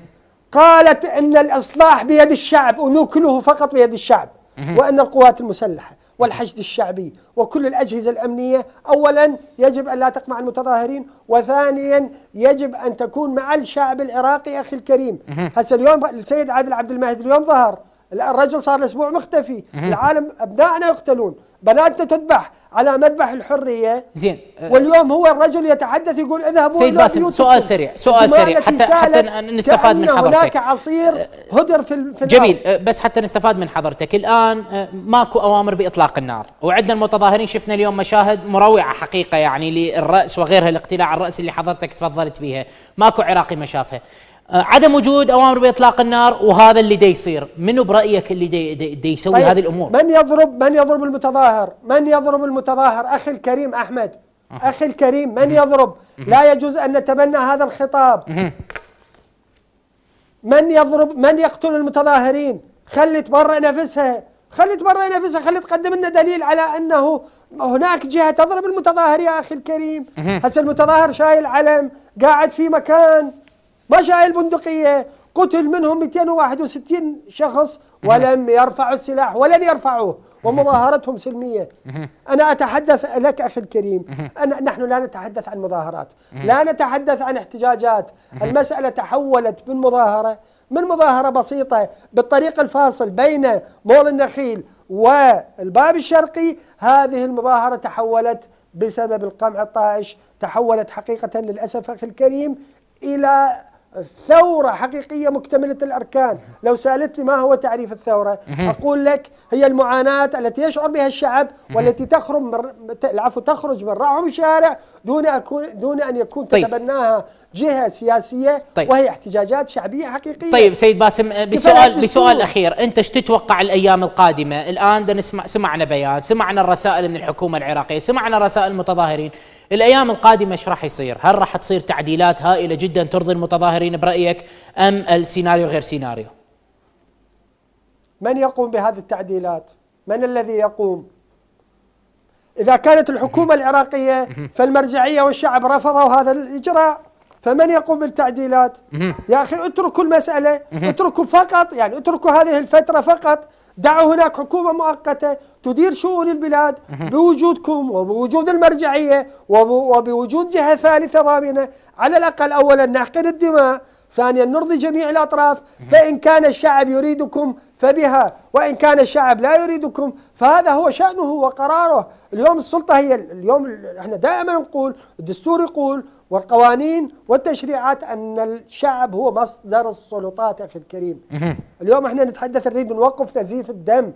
قالت ان الاصلاح بيد الشعب ونوكله فقط بيد الشعب وان القوات المسلحه والحشد الشعبي وكل الاجهزه الامنيه اولا يجب ان لا تقمع المتظاهرين وثانيا يجب ان تكون مع الشعب العراقي اخي الكريم هسه اليوم السيد عادل عبد المهدي اليوم ظهر الرجل صار اسبوع مختفي العالم ابنائنا يقتلون بناته تذبح على مذبح الحريه زين آه، واليوم هو الرجل يتحدث يقول اذهبوا سيد باسم سؤال سريع سؤال سريع حتى حتى نستفاد من حضرتك هناك عصير آه، هدر في, في جميل آه، بس حتى نستفاد من حضرتك الان ماكو اوامر باطلاق النار وعندنا المتظاهرين شفنا اليوم مشاهد مروعه حقيقه يعني للراس وغيرها الاقتلاع الراس اللي حضرتك تفضلت بها ماكو عراقي ما شافها آه، عدم وجود اوامر باطلاق النار وهذا اللي دي يصير منو برايك اللي دي, دي, دي يسوي طيب هذه الامور من يضرب من يضرب المتظاهر من يضرب المتظاهر اخي الكريم احمد اخي الكريم من يضرب لا يجوز ان نتبنى هذا الخطاب من يضرب من يقتل المتظاهرين خلي تبرئ نفسها خلي تبرئ نفسها خلي تقدم لنا دليل على انه هناك جهه تضرب المتظاهر يا اخي الكريم هسه المتظاهر شايل علم قاعد في مكان مشى البندقية قتل منهم 261 شخص ولم يرفعوا السلاح ولن يرفعوه ومظاهرتهم سلمية أنا أتحدث لك أخي الكريم أنا نحن لا نتحدث عن مظاهرات لا نتحدث عن احتجاجات المسألة تحولت من مظاهرة من مظاهرة بسيطة بالطريق الفاصل بين مول النخيل والباب الشرقي هذه المظاهرة تحولت بسبب القمع الطائش تحولت حقيقة للأسف أخي الكريم إلى ثورة حقيقية مكتملة الأركان لو سألتني ما هو تعريف الثورة أقول لك هي المعاناة التي يشعر بها الشعب والتي تخرج من العفو تخرج من رعهم الشارع دون أكون دون أن يكون طيب. تتبناها جهه سياسيه طيب. وهي احتجاجات شعبيه حقيقيه طيب سيد باسم آه، بسؤال بسؤال اخير انت ايش تتوقع الايام القادمه الان نسمع سمعنا بيان سمعنا الرسائل من الحكومه العراقيه سمعنا رسائل المتظاهرين الايام القادمه ايش راح يصير هل راح تصير تعديلات هائله جدا ترضي المتظاهرين برايك ام السيناريو غير سيناريو من يقوم بهذه التعديلات من الذي يقوم إذا كانت الحكومة العراقية فالمرجعية والشعب رفضوا هذا الإجراء فمن يقوم بالتعديلات يا أخي اتركوا المسألة اتركوا فقط يعني اتركوا هذه الفترة فقط دعوا هناك حكومة مؤقتة تدير شؤون البلاد بوجودكم وبوجود المرجعية وبوجود جهة ثالثة ضامنة على الأقل أولا نحقن الدماء ثانيا نرضي جميع الأطراف فإن كان الشعب يريدكم فبها وإن كان الشعب لا يريدكم فهذا هو شأنه وقراره اليوم السلطة هي اليوم احنا دائما نقول الدستور يقول والقوانين والتشريعات أن الشعب هو مصدر السلطات أخي الكريم اليوم احنا نتحدث نريد نوقف نزيف الدم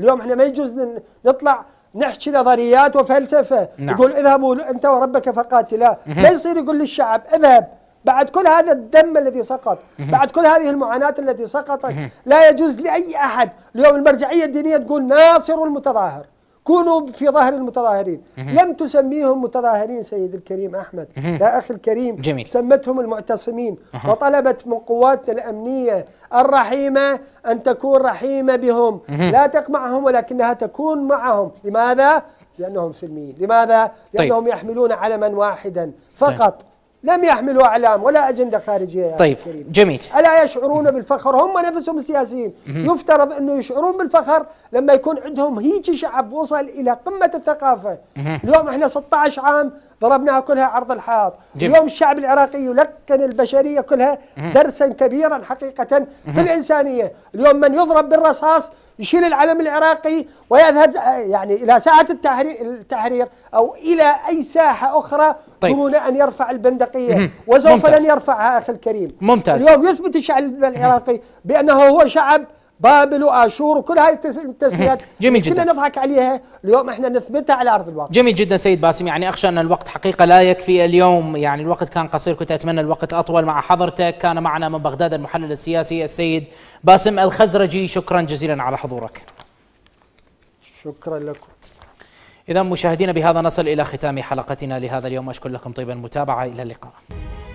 اليوم احنا ما يجوز نطلع نحكي نظريات وفلسفة نعم. يقول اذهبوا أنت وربك فقاتلا ما يصير يقول للشعب اذهب بعد كل هذا الدم الذي سقط بعد كل هذه المعاناة التي سقطت لا يجوز لأي أحد اليوم المرجعية الدينية تقول ناصر المتظاهر كونوا في ظهر المتظاهرين لم تسميهم متظاهرين سيد الكريم أحمد يا أخي الكريم جميل. سمتهم المعتصمين وطلبت من قواتنا الأمنية الرحيمة أن تكون رحيمة بهم لا تقمعهم ولكنها تكون معهم لماذا؟ لأنهم سلميين لماذا؟ طيب. لأنهم طيب. يحملون علما واحدا طيب. فقط طيب. لم يحملوا أعلام ولا أجندة خارجية طيب كريم. جميل ألا يشعرون بالفخر هم نفسهم السياسيين يفترض أنه يشعرون بالفخر لما يكون عندهم هيك شعب وصل إلى قمة الثقافة اليوم احنا 16 عام ضربناها كلها عرض الحائط اليوم الشعب العراقي يلقن البشرية كلها درسا كبيرا حقيقة في الإنسانية اليوم من يضرب بالرصاص يشيل العلم العراقي ويذهب يعني الى ساحه التحرير, التحرير او الى اي ساحه اخرى طيب. دون ان يرفع البندقيه وسوف لن يرفعها اخي الكريم ممتاز اليوم يثبت الشعب العراقي بانه هو شعب بابل واشور وكل هاي التسميات جميل جدا كنا نضحك عليها اليوم احنا نثبتها على ارض الواقع جميل جدا سيد باسم يعني اخشى ان الوقت حقيقه لا يكفي اليوم يعني الوقت كان قصير كنت اتمنى الوقت اطول مع حضرتك كان معنا من بغداد المحلل السياسي السيد باسم الخزرجي شكرا جزيلا على حضورك شكرا لكم إذا مشاهدينا بهذا نصل إلى ختام حلقتنا لهذا اليوم أشكر لكم طيب المتابعة إلى اللقاء